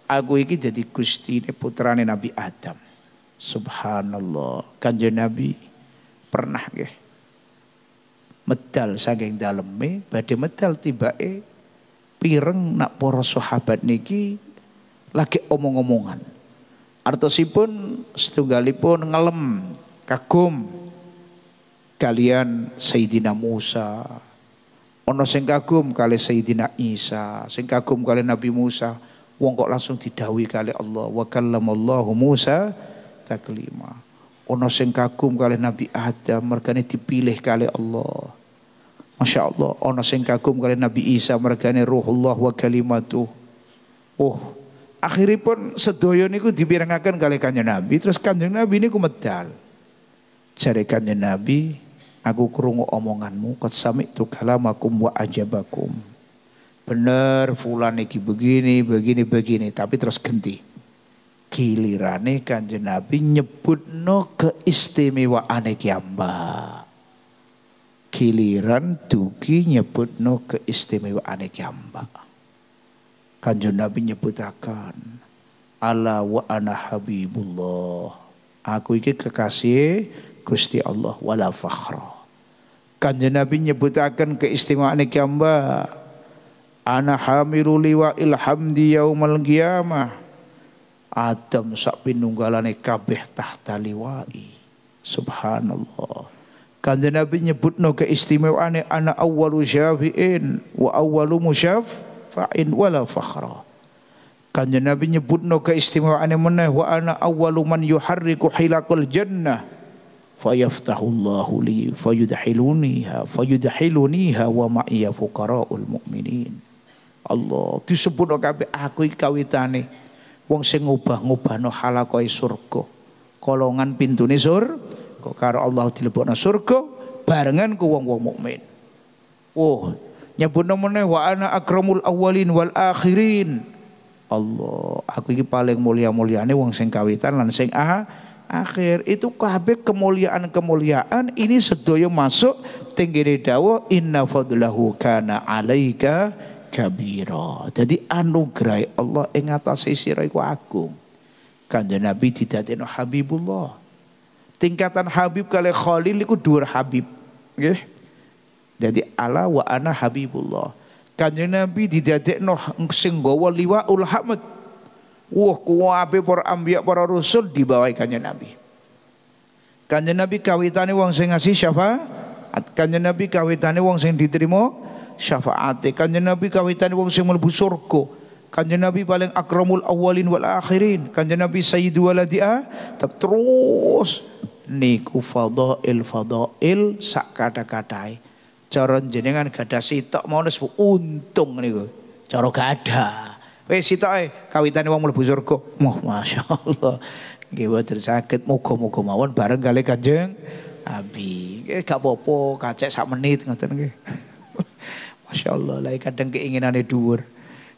Aku iki jadi gustine putrane Nabi Adam. Subhanallah. Kanjeng Nabi pernah ke. Medal saking daleme Badi medal tiba eh pireng nak poro sahabat niki lagi omong-omongan. Artosipun setunggalipun ngelem, kagum kalian Sayyidina Musa. Ono sing kagum kali Sayyidina Isa, sing kagum kali Nabi Musa. Wong kok langsung didawi kali Allah. Wa kallamallahu Musa taklima. Ono sing kagum kali Nabi Adam, mergane dipilih kali Allah. Masya Allah, ono sing kagum kali Nabi Isa, mergane ruhullah wa kalimatuh. Oh, Akhiripun sedoyo niku dipirengaken kali Kanjeng Nabi, terus Kanjeng Nabi niku medal. Jare Kanjeng Nabi, aku krungu omonganmu, kat tu kalam kalamakum wa ajabakum. Bener fulan iki begini, begini, begini, tapi terus ganti. nih Kanjeng Nabi nyebutno keistimewaan iki kiliran Giliran dugi nyebutno keistimewaan amba. ambak. Kanjeng Nabi nyebutakan ala wa ana habibullah. Aku iki kekasih Gusti Allah wala fakhra. Kanjeng Nabi nyebutakan keistimewaan iki hamba ana hamiru liwa ilhamdi yaumal qiyamah. Adam sak pinunggalane kabeh tahta liwai. Subhanallah. Kanjeng Nabi nyebutno keistimewaan anak awwalu syafi'in wa awwalu musyaf' syafa'in wala fakhra. Kanya Nabi nyebut no keistimewaan mana wa ana awwalu man yuharriku hilakul jannah fayaftahu Allahu li fayudhiluniha fayudhiluniha wa ma'iya fuqara'ul mu'minin. Allah disebut no kabeh aku iki kawitane wong sing ngubah-ngubahno halakoe surga. Kolongan pintune surga karo Allah dilebokno surga barengan ku wong-wong mukmin. Oh. Nyebut namanya wa ana akramul awalin wal akhirin Allah aku ini paling mulia ini wong sing kawitan lan sing ah, akhir itu kabeh kemuliaan-kemuliaan ini sedoyo masuk tenggene dawuh inna fadlahu kana alaika kabira jadi anugerah Allah ing atase sira iku agung kanjeng Nabi didadekno Habibullah tingkatan Habib kali Khalil iku dhuwur Habib nggih okay? Jadi ala wa ana habibullah. Kanjeng Nabi didadek didadekno singgawa gawa liwaul hamd. Wah kuwabe para anbiya para rasul dibawahi kanjeng Nabi. Kanjeng Nabi kawitane wong sing ngasih syafaat. Kanjeng Nabi kawitane wong sing diterima syafaat. Kanjeng Nabi kawitane wong sing mlebu surga. Kanjeng Nabi paling akramul awalin wal akhirin. Kanjeng Nabi sayyidu waladiah. Tetap terus niku fadail fadail sak kata-katai. Cara jenengan gada sitok mau nes untung nih gue Cara gada. Wis eh kawitan wong mulai surga. masya allah, gue boten tersakit muga-muga mawon bareng kali Kanjeng abi Nggih gak popo kacek sak menit gue masya allah, lagi kadang keinginane dur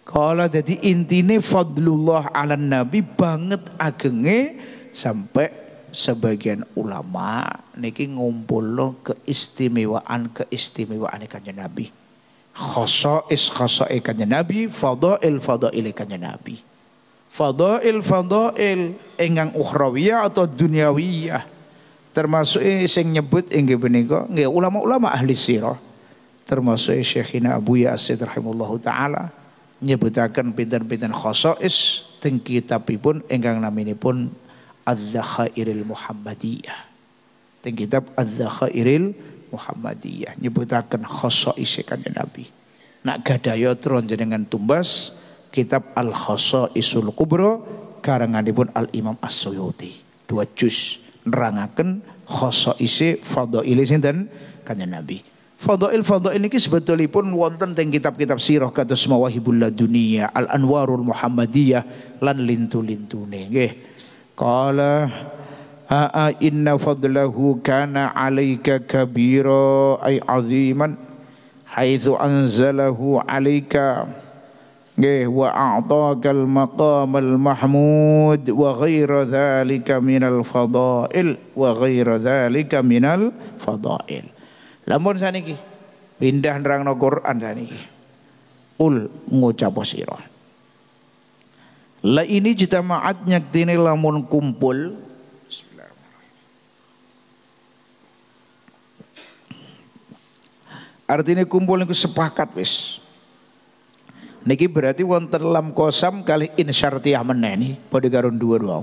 Kalau jadi intine fadlullah ala nabi banget agenge sampai sebagian ulama niki ngumpul lo keistimewaan-keistimewaan ikannya Nabi. is khoso ikannya Nabi, fado il ikannya Nabi. fado il engang ukhrawiyah atau duniawiyah. Termasuk eh, sing nyebut enggak punika enggak ulama-ulama ahli sirah. Termasuk eh, Syekhina Abu Yasid rahimullah taala nyebutakan pinter pinten-pinten khosais teng engang namini pun al zakhairil Muhammadiyah. Dan kitab al zakhairil Muhammadiyah. Nyebutakan kanya Nabi. Nak gadaya turun jenengan tumbas. Kitab Al-Khasaisul Kubro. Karanganipun Al-Imam As-Suyuti. Dua juz. Nerangakan khasaisi fadha'ili sinten kanya Nabi. Fadail fadail sebetulnya pun wonten teng kitab-kitab sirah semua Mawahibul dunia Al Anwarul Muhammadiyah lan lintu-lintune Okay. Qala a inna fadlahu kana alaika kabira ay aziman haitsu anzalahu alaika nggih wa a'taka al maqam al mahmud wa ghaira dzalika min fadail wa ghaira dzalika min fadail lamun saniki pindah nerangno Quran saniki ul ngucap sirah La ini jitamaat nyaktini lamun kumpul. Artinya kumpul niku sepakat wis. Niki berarti wonten lam kosam kali syartiah meneni pada garun dua dua.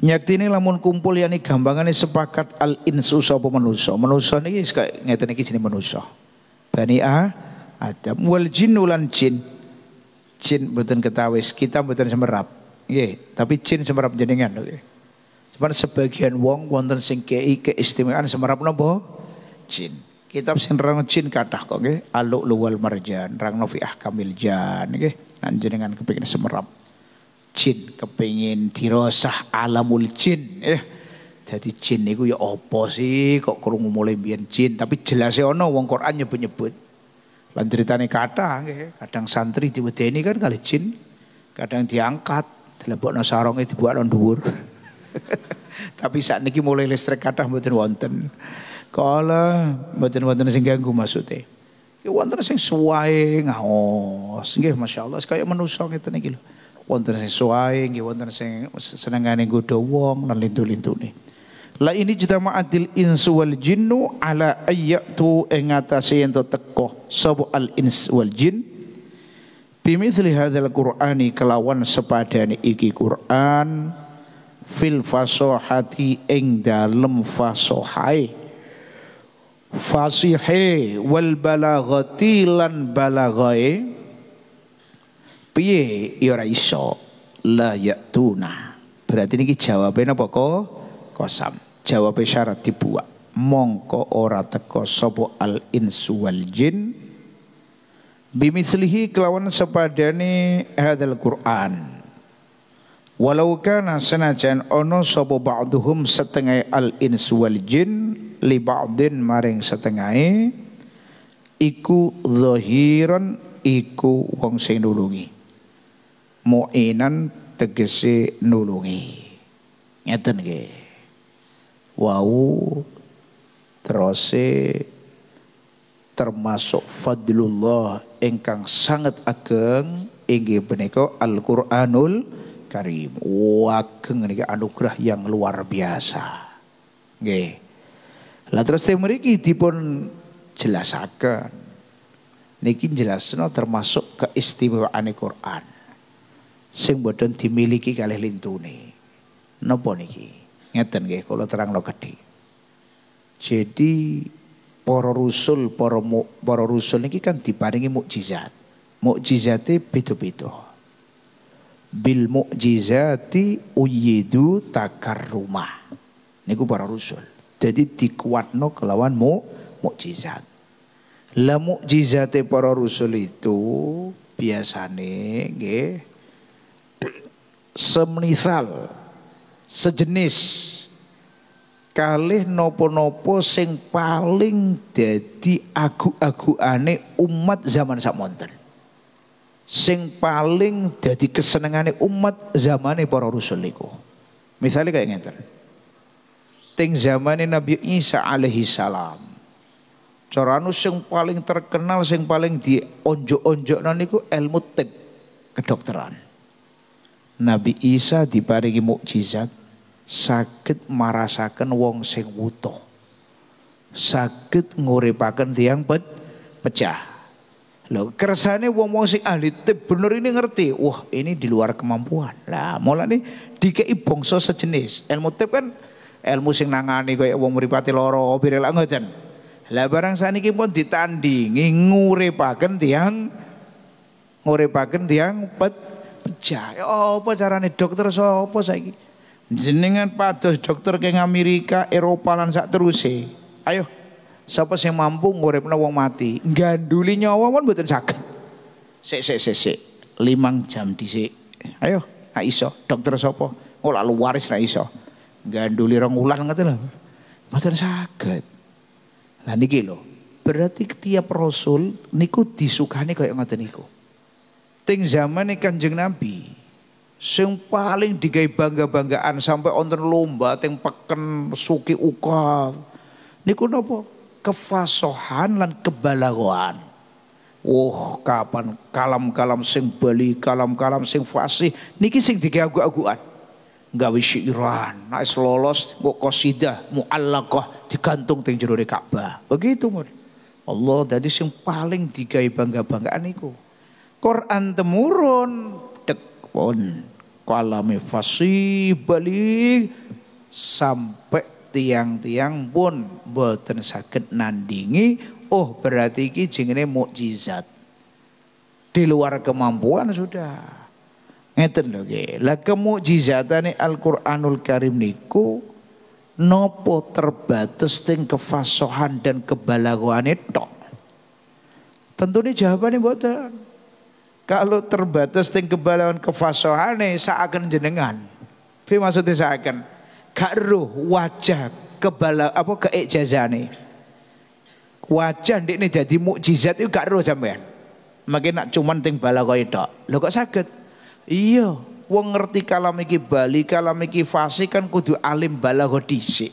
Nyaktini lamun kumpul yani gampangannya sepakat al insu sapa manusa. Manusa niki ngeten niki jenenge manusa. Bani A Adam wal jin ulan jin. Jin mboten ketawis, kita mboten semerap. Nggih, tapi jin semerap jenengan nggih. Cuman sebagian wong wonten sing kei keistimewaan semerap napa? Jin. Kitab sing rang jin kathah kok nggih, Aluk Luwal Marjan, rang Nofi Ahkamil Jan nggih. Lan jenengan kepengin semerap. Jin kepengin dirosah alamul jin ya. Jadi jin niku ya apa sih kok kurung mulai biyen jin, tapi jelasnya ono wong Quran nyebut-nyebut. Lan ceritane kata, kadang santri ini kan kali jin, kadang diangkat, dilebokno saronge dibuatno dubur. Tapi saat niki mulai listrik kata mboten wonten. Kala mboten wonten sing ganggu maksude. Ya wonten sing suwae ngaos. Nggih Allah, kayak manusa ngeten iki lho. Wonten sing suwae, nggih wonten sing senengane godho wong lan lintu nih. La ini ma'adil insu wal jinnu ala ayyatu ingatasi ento teko sabu al ins wal jin bimithli hadhal qur'ani kelawan sepadani iki Qur'an fil faso fasohati ing dalem fasohai fasihe wal balagati lan balagai piye ya iso la yaktuna berarti ini jawabnya apa kok kosam jawab syarat dibuat mongko ora teko sopo al insu wal jin bimislihi kelawan sepadani hadal Quran walau kana senajan ono sopo ba'duhum setengah al insu wal jin li ba'din maring setengah iku zahiran iku wong sing nulungi mu'inan tegese nulungi ngeten nggih wau terose termasuk fadlullah engkang sangat ageng inggih punika Al-Qur'anul Karim. Wageng niki anugerah yang luar biasa. Nggih. Lah terus mriki dipun jelasaken. Niki jelasno termasuk keistimewaan Quran. Sing boten dimiliki kalih lintune. Napa niki? Ngeten nggih kula terangno kedi. Jadi para rusul, para mu, para rusul niki kan diparingi mukjizat. Mukjizatnya beda-beda. Bil mukjizati uyidu rumah. Niku para rusul. Jadi dikuat dikuatno kelawan mu mukjizat. Lah mukjizate para rusul itu biasane nggih semisal sejenis kalih nopo-nopo sing paling dadi agu aneh umat zaman samonten. sing paling jadi kesenengane umat zamane para rasul niku misalnya kaya ngeten ting zamane Nabi Isa alaihi salam coranu sing paling terkenal sing paling dionjo onjo niku ilmu tib kedokteran Nabi Isa diparingi mukjizat sakit marasakan wong sing wutuh. sakit nguripaken tiang pe pecah. lo kersane wong-wong sing ahli tip bener ini ngerti. Wah, ini di luar kemampuan. Lah, nih dikei bangsa sejenis. Ilmu tip kan ilmu sing nangani kaya wong muripati loro pirelak ngoten. Lah barang sani kipun ditandingi nguripaken tiang nguripaken tiang pet pecah Oh, apa carane dokter sapa saiki? Jenengan pados dokter ke Amerika, Eropa lan sak teruse. Ayo, sapa sing mampu nguripno wong mati? Ganduli nyawa pun mboten saged. Sik sik sik sik. Limang jam dhisik. Ayo, nak iso. Dokter sapa? Ora oh, waris nak iso. Ganduli rong wulan ngoten lho. Mboten saged. Lah niki lho. Berarti tiap rasul niku disukani kaya ngoten niku. Ting zamane Kanjeng Nabi sing paling digai bangga-banggaan sampai onten lomba ting peken suki uka Niku nopo Kefasohan dan kebalagoan. Oh, kapan kalam-kalam sing bali, kalam-kalam sing fasih niki sing digawe agu-aguan. Gawe syairan, nek lolos kok qasidah muallaqah digantung teng jero Ka'bah. Begitu, Mun. Allah dadi sing paling digawe bangga-banggaan niku. Quran temurun dek pun kalami fasih balik sampai tiang-tiang pun boten sakit nandingi oh berarti iki jenenge mukjizat di luar kemampuan sudah ngeten lho nggih lah kemukjizatane Al-Qur'anul Karim niku nopo terbatas ting kefasohan dan kebalagoane tok tentu ini jawabannya buatan kalau terbatas ting ini saya akan jenengan. tapi maksudnya akan. Gak wajah kebala apa ini, Wajah ndek ini jadi mukjizat itu gak ruh sampean. Makin nak cuman ting balagoi tok. Lho kok sakit? Iya, wong ngerti kalau iki bali, kalam iki fasi kan kudu alim balagho dhisik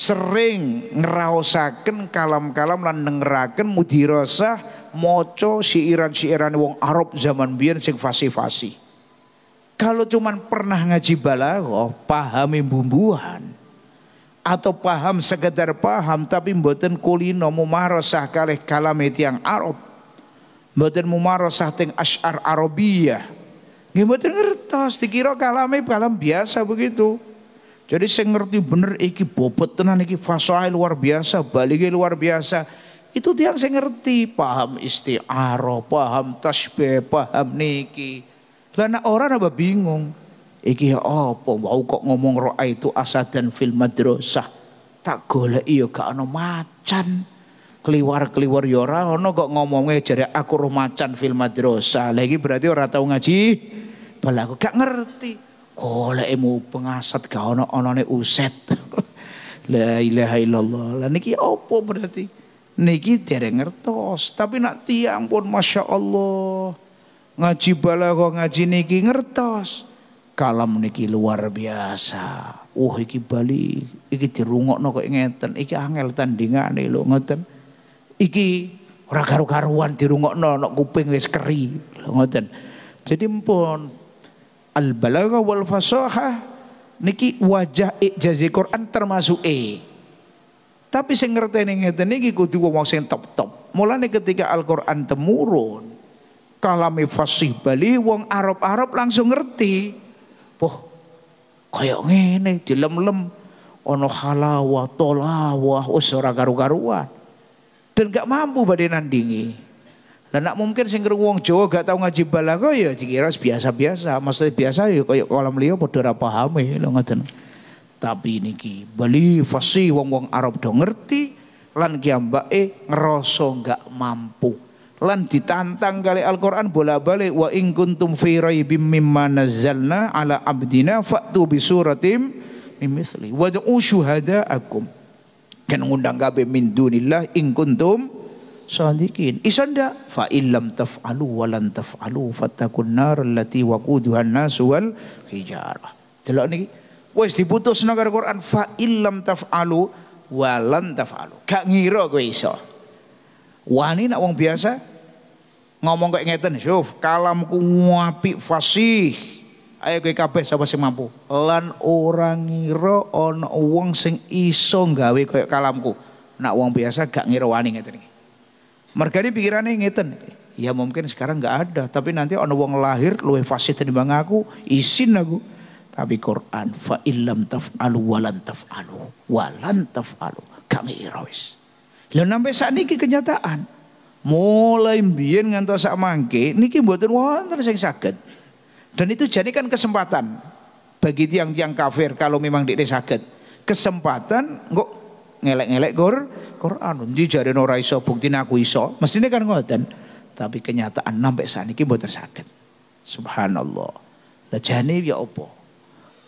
sering ngeraosaken kalam-kalam lan nengeraken mudirosah moco siiran-siiran wong Arab zaman biyen sing fasi-fasi. Kalau cuman pernah ngaji balaghah, pahami bumbuhan atau paham sekedar paham tapi mboten kulino mumarosah kalih kalame yang Arab. Mboten mumarosah teng asy'ar Arabiyah. Nggih mboten ngertos dikira kalame kalam biasa begitu. Jadi saya ngerti bener iki bobot tenan iki fasail luar biasa, balige luar biasa. Itu tiang saya ngerti, paham isti'aroh, paham tasbih, paham niki. lana orang apa bingung. Iki apa mau kok ngomong roa itu asad dan fil madrasah. Tak golek iya gak ana macan. keluar keluar yora, ora ana kok ngomongnya jare aku roh macan fil madrasah. Lah berarti orang tahu ngaji. Balaku gak ngerti. Oleh emu pengasat gak ono onone uset. La ilaha illallah. Lah niki opo berarti? Niki dereng ngertos, tapi nak tiang pun masya Allah ngaji balago ngaji niki ngertos. Kalam niki luar biasa. Wah iki Bali, iki no kok ngeten, iki angel tandingan lo ngoten. Iki ora karu-karuan no, no kuping wes keri lo ngoten. Jadi pun al balagha wal fasaha niki wajah ijazi Quran termasuk e. Tapi sing ngerteni ngene iki kudu wong sing top-top. Mulane ketika Al-Qur'an temurun, kalame fasih bali wong Arab-Arab langsung ngerti. Poh, kaya ngene dilem-lem ana halawa tolawah, wis garu-garuan. Dan gak mampu badhe nandingi. Lah nak mungkin sing wong Jawa gak tau ngaji balago ya dikira biasa-biasa, maksudnya biasa ya kaya kolam liya padha ora loh ya, lho ngoten. Tapi niki beli fasih wong-wong Arab do ngerti lan ki eh ngrasa gak mampu. Lan ditantang kali Al-Qur'an bola-balik wa in kuntum fi raibim mimma nazzalna ala abdina fa'tu bi suratim mimithli wad'u syuhada'akum. Kan ngundang gabe min dunillah in kuntum sadikin. Isa nda Fa illam taf'alu wa lan taf'alu fattakun nar allati waquduhan nas wal hijarah. Delok niki. Wis diputus nang Quran fa illam taf'alu wa lan taf'alu. Gak ngira kowe iso. Wani nak wong biasa ngomong kayak ngeten, "Syuf, kalamku apik fasih." Ayo kowe kabeh sapa sing mampu. Lan ora ngira ana wong sing iso gawe kaya kalamku. Nak wong biasa gak ngira wani ngeten iki ini pikirannya ngeten. Ya mungkin sekarang nggak ada, tapi nanti ono wong lahir Luwe fasih bang aku, isin aku. Tapi Quran fa illam taf'alu walan taf'alu walan taf'alu Kami irawis. Lah nampe sakniki kenyataan. Mulai mbiyen ngantos sak mangke niki mboten wonten sing saged. Dan itu jadikan kesempatan bagi tiang-tiang kafir kalau memang dia sakit. Kesempatan kok ngelek-ngelek Qur Quran ndi jare ora iso buktine aku iso mestine kan ngoten tapi kenyataan sampai saniki mboten saged subhanallah lejane ya opo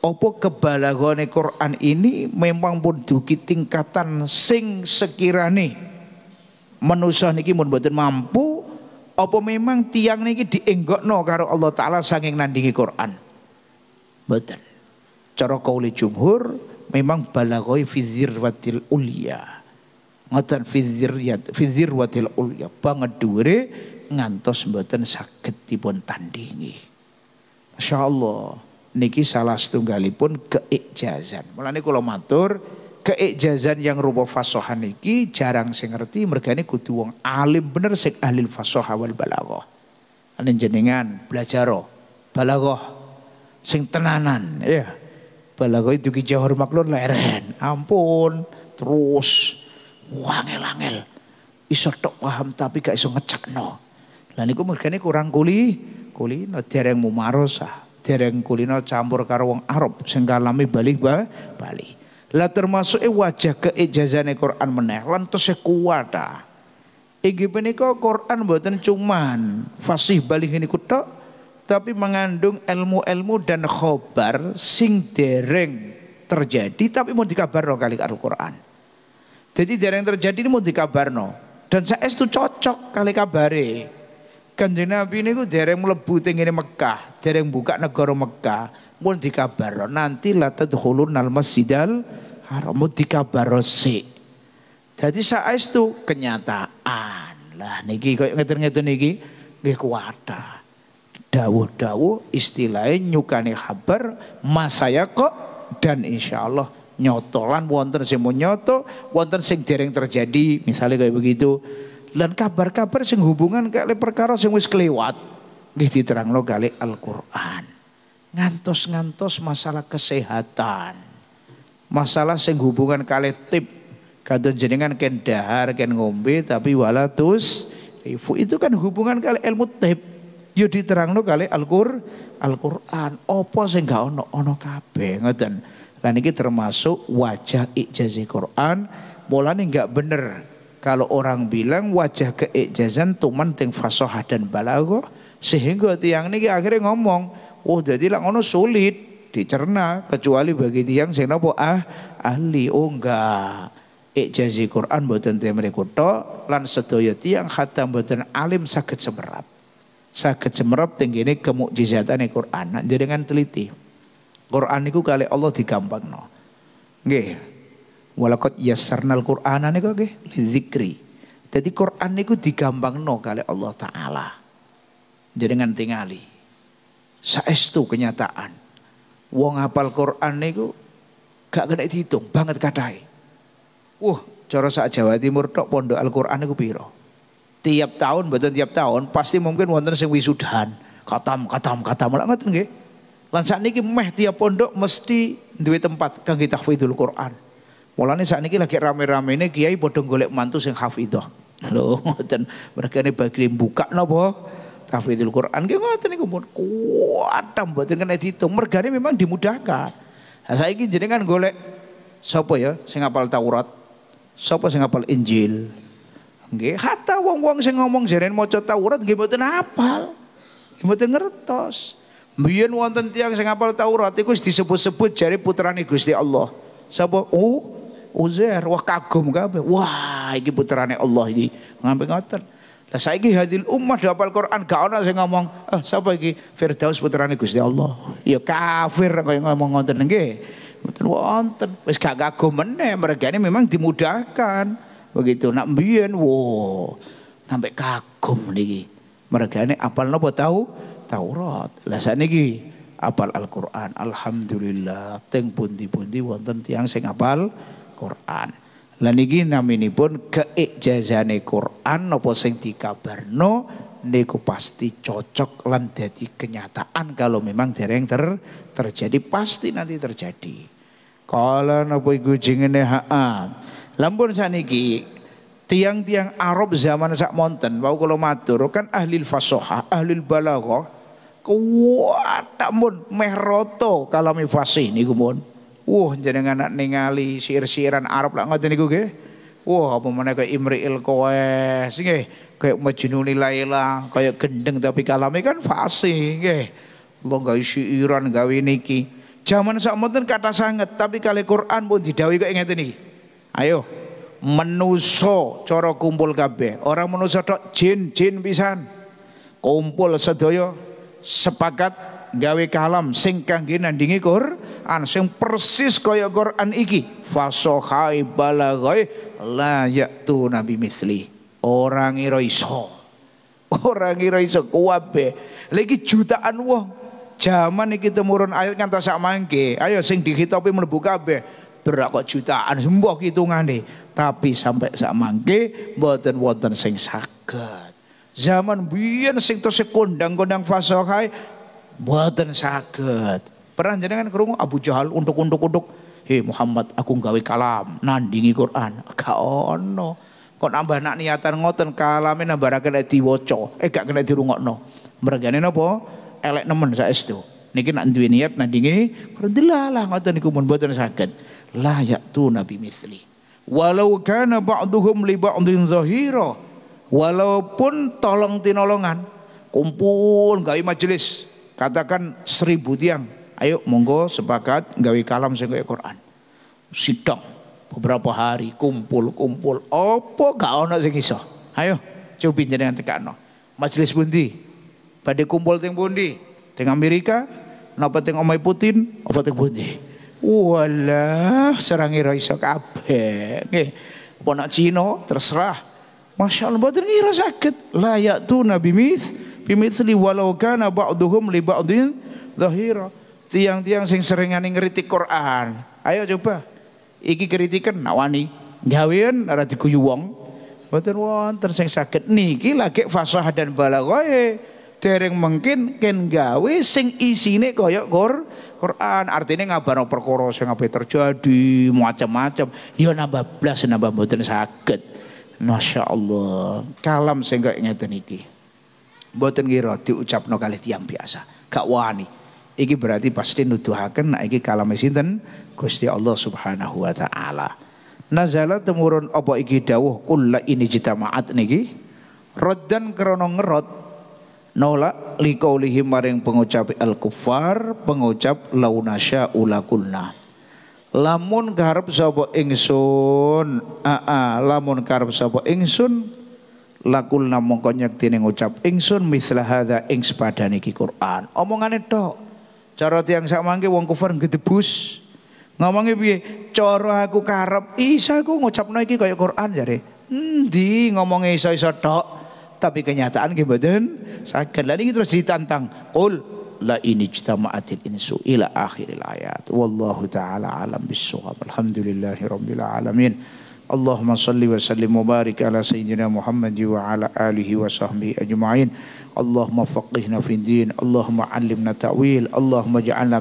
opo kebalagone Quran ini memang pun dugi tingkatan sing sekirane manusia niki mun mboten mampu apa memang tiang niki dienggokno karo Allah taala saking nandingi Quran mboten cara kauli jumhur memang balagoi fizir watil ulia ngatan ya fizir watil ulia banget dure ngantos mboten saged dipun tandingi Allah, niki salah setunggalipun keikjazan mulane niku matur keikjazan yang rupa fasohan niki jarang sing ngerti mergane kudu wong alim bener sing ahli fasoha wal balaghah ane jenengan belajar balaghah sing tenanan ya yeah balago itu kijahor maklun leren ampun terus wangel-angel iso tok paham tapi gak iso noh, lah niku mergane kurang kuli kuli no dereng mumarosa ah. dereng kulino campur karo wong Arab sing kalami balik ba, bali lah termasuk e wajah keijazane Quran meneh lan tesih kuwata ah. Iki punika Quran buatan cuman fasih balik ini tok tapi mengandung ilmu-ilmu dan khobar sing dereng terjadi tapi mau dikabarno kali Al-Qur'an. Jadi dereng terjadi ini mau dikabarno dan saya itu cocok kali kabare. Kanjeng Nabi ini ku dereng mlebu ini Mekah, dereng buka negara Mekah, mau dikabarno nanti la tadkhulun al masjidal haram mau dikabarno sik. Jadi saya itu kenyataan. Lah niki koyo ngeten-ngeten niki nggih dawuh-dawuh istilahnya nyukani habar masaya kok dan insya Allah nyotolan wonten sing nyoto wonten sing dereng terjadi misalnya kayak begitu dan kabar-kabar sing hubungan kali perkara sing wis kelewat nggih diterangno kali Al-Qur'an ngantos-ngantos masalah kesehatan masalah sing hubungan kali tip kadang jenengan ken dahar ken ngombe tapi walatus itu kan hubungan kali ilmu tip ya diterangno kali Al-Qur Al-Quran apa sing gak ono ono kabeh ngoten Dan ini termasuk wajah ijazi Quran mulane gak bener kalau orang bilang wajah keijazan tuman teng fasohah dan balago sehingga tiang niki akhirnya ngomong oh jadi lah ngono sulit dicerna kecuali bagi tiang sing nopo ah ahli oh enggak ijazi Quran tiang mereka to. lan sedaya tiang khatam buatan alim sakit seberat sakit tinggi ini kemukjizatan ini Quran. jadi dengan teliti. Quran itu kali Allah No. Nggih. Walakot yassarnal Qur'ana niku nggih zikri. Jadi Quran digampang no kali Allah taala. jadi dengan tingali. Saestu kenyataan. Wong hafal Quran niku gak kena dihitung banget kathah. Wah, cara saat Jawa Timur tok pondok Al-Qur'an niku piro? tiap tahun betul tiap tahun pasti mungkin wonten sing wisudahan katam katam katam lah ngoten nggih lan sakniki meh tiap pondok mesti duwe tempat kangge tahfidzul Quran mulane sakniki lagi rame-rame ini kiai padha golek mantu sing hafidhah lho ngoten mereka ini bagi buka napa tahfidzul Quran nggih ngoten niku pun kuat mboten kena diitung mergane memang dimudahkan nah jadi jenengan golek sapa ya sing hafal Taurat sapa sing hafal Injil Nggih, kata wong-wong sing ngomong jaren maca Taurat nggih mboten hafal. Nggih mboten ngertos. Biyen wonten tiyang sing hafal Taurat iku disebut-sebut jare putrane Gusti Allah. Sapa? U Uzair, wah kagum kabeh. Wah, iki putrane Allah iki. Ngampe ngoten. Lah saiki hadil di dihafal Quran gak ana sing ngomong, "Ah, sapa iki? Firdaus putrane Gusti Allah." Ya kafir kaya ngomong ngoten nggih. Mboten wonten. Wis gak kagum meneh, mereka ini memang dimudahkan. Begitu nak mbiyen wo sampai kagum niki. ini apal nopo tahu? Taurat. Lah saniki apal Al-Qur'an. Alhamdulillah teng pundi-pundi wonten tiang sing apal Qur'an. Lah niki pun keijazane Qur'an nopo sing dikabarno niku pasti cocok lan kenyataan kalau memang dereng ter terjadi pasti nanti terjadi. Kala nopo iku jengene haan. Lampun saniki tiang-tiang Arab zaman sak monten Bahwa kalau matur kan ahli fasoha, ahli balago, kuat mun meh roto kalami fasih niku kumun Wah jadi nak ningali sihir-sihiran Arab lah nggak niku kuge Wah apa ke imri Imri'il Qais nggih, kayak Majnuni Laila, kaya gendeng tapi kalami kan fasih Lo gak isi Iran gawe niki. Zaman sak monten kata sangat tapi kali Quran pun didawi kayak inget ini. Ayo menuso coro kumpul kabe Orang menuso tok jin-jin pisan. Kumpul sedoyo, sepakat gawe kalam sing kangge nandingi Quran sing persis kaya Quran iki. Fasohai balagoi layak tu nabi misli. Orang ira iso. Orang ira iso Lagi jutaan wong. Jaman iki temurun ayat ngantos sak mangke. Ayo sing dihitopi mlebu kabeh berak kok jutaan hitungan nih tapi sampai sak mangke mboten wonten sing sakit. zaman biyen sing tesih kondang-kondang fasohai sakit. saged pernah jenengan krungu Abu Jahal untuk-untuk-untuk hei Muhammad aku gawe kalam nandingi Quran gak ono kok nambah nak niatan ngoten kalame nambah kena diwaca eh gak kena dirungokno mergane napa elek nemen saestu niki nak duwe niat nandingi Quran delalah ngoten niku mun sakit. saged layak ya'tu nabi misli. Walau kana ba'duhum li ba'din zahira. Walaupun tolong tinolongan. Kumpul gawe majelis. Katakan seribu tiang. Ayo monggo sepakat gawe kalam sing Quran. Sidang beberapa hari kumpul-kumpul apa gak ono sing iso. Ayo coba jenengan tekakno. Majelis pundi? Badhe kumpul teng pundi? Teng Amerika, napa teng omahe Putin, apa teng pundi? Walah serangi ra iso kabeh. Nggih. Ponak Cino terserah. Masya Allah mboten ngira sakit. Layak tu nabi Bimith li walau kana ba'duhum li ba'din zahira. Tiang-tiang sing seringan ngeritik Quran. Ayo coba. Iki kritikan nak wani. Gawin, ora diguyu wong. Mboten wonten sakit niki lagi fasah dan balagoye dereng mungkin ken gawe sing isine kaya kor Quran artinya no perkara sing ape terjadi macam-macam ya nambah blas nambah mboten saged Masya Allah kalam sing kaya ngeten iki mboten kira diucapno kalih tiang biasa gak wani iki berarti pasti nuduhaken nek iki kalam sinten Gusti Allah Subhanahu wa taala nazala temurun apa iki dawuh kulla ini jitamaat niki Rodan krana ngerot nolak lihim maring pengucap al kufar pengucap launasya ulakulna lamun karep sabo ingsun aa lamun karep sabo ingsun lakul mongko konyak tini ngucap ingsun mislah hadha ing sepadane iki Quran Omongan itu, cara tiang sak mangke wong kufar ngedebus ngomongi biye cara aku karep isa aku ngucap iki kaya Quran jare di ngomongnya isa isa tok tapi kenyataan kibatun sakit lagi terus ditantang kul la ini cita maatil insu ila akhiril ayat wallahu taala alam bisawab alhamdulillahi rabbil alamin اللهم صل وسلم وبارك على سيدنا محمد وعلى اله وصحبه اجمعين اللهم فقهنا في Allahumma اللهم علمنا Allahumma اللهم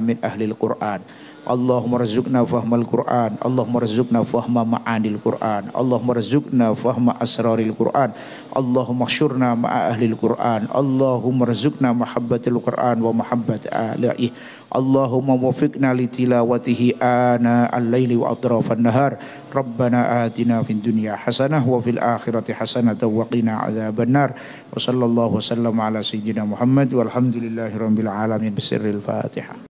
min ahli اهل القران اللهم ارزقنا فهم القرآن اللهم ارزقنا فهم معاني القرآن اللهم ارزقنا فهم أسرار القرآن اللهم احشرنا مع أهل القرآن اللهم ارزقنا محبة القرآن ومحبة آلائه اللهم وفقنا لتلاوته آناء الليل وأطراف النهار ربنا آتنا في الدنيا حسنة وفي الآخرة حسنة وقنا عذاب النار وصلى الله وسلم على سيدنا محمد والحمد لله رب العالمين بسر الفاتحة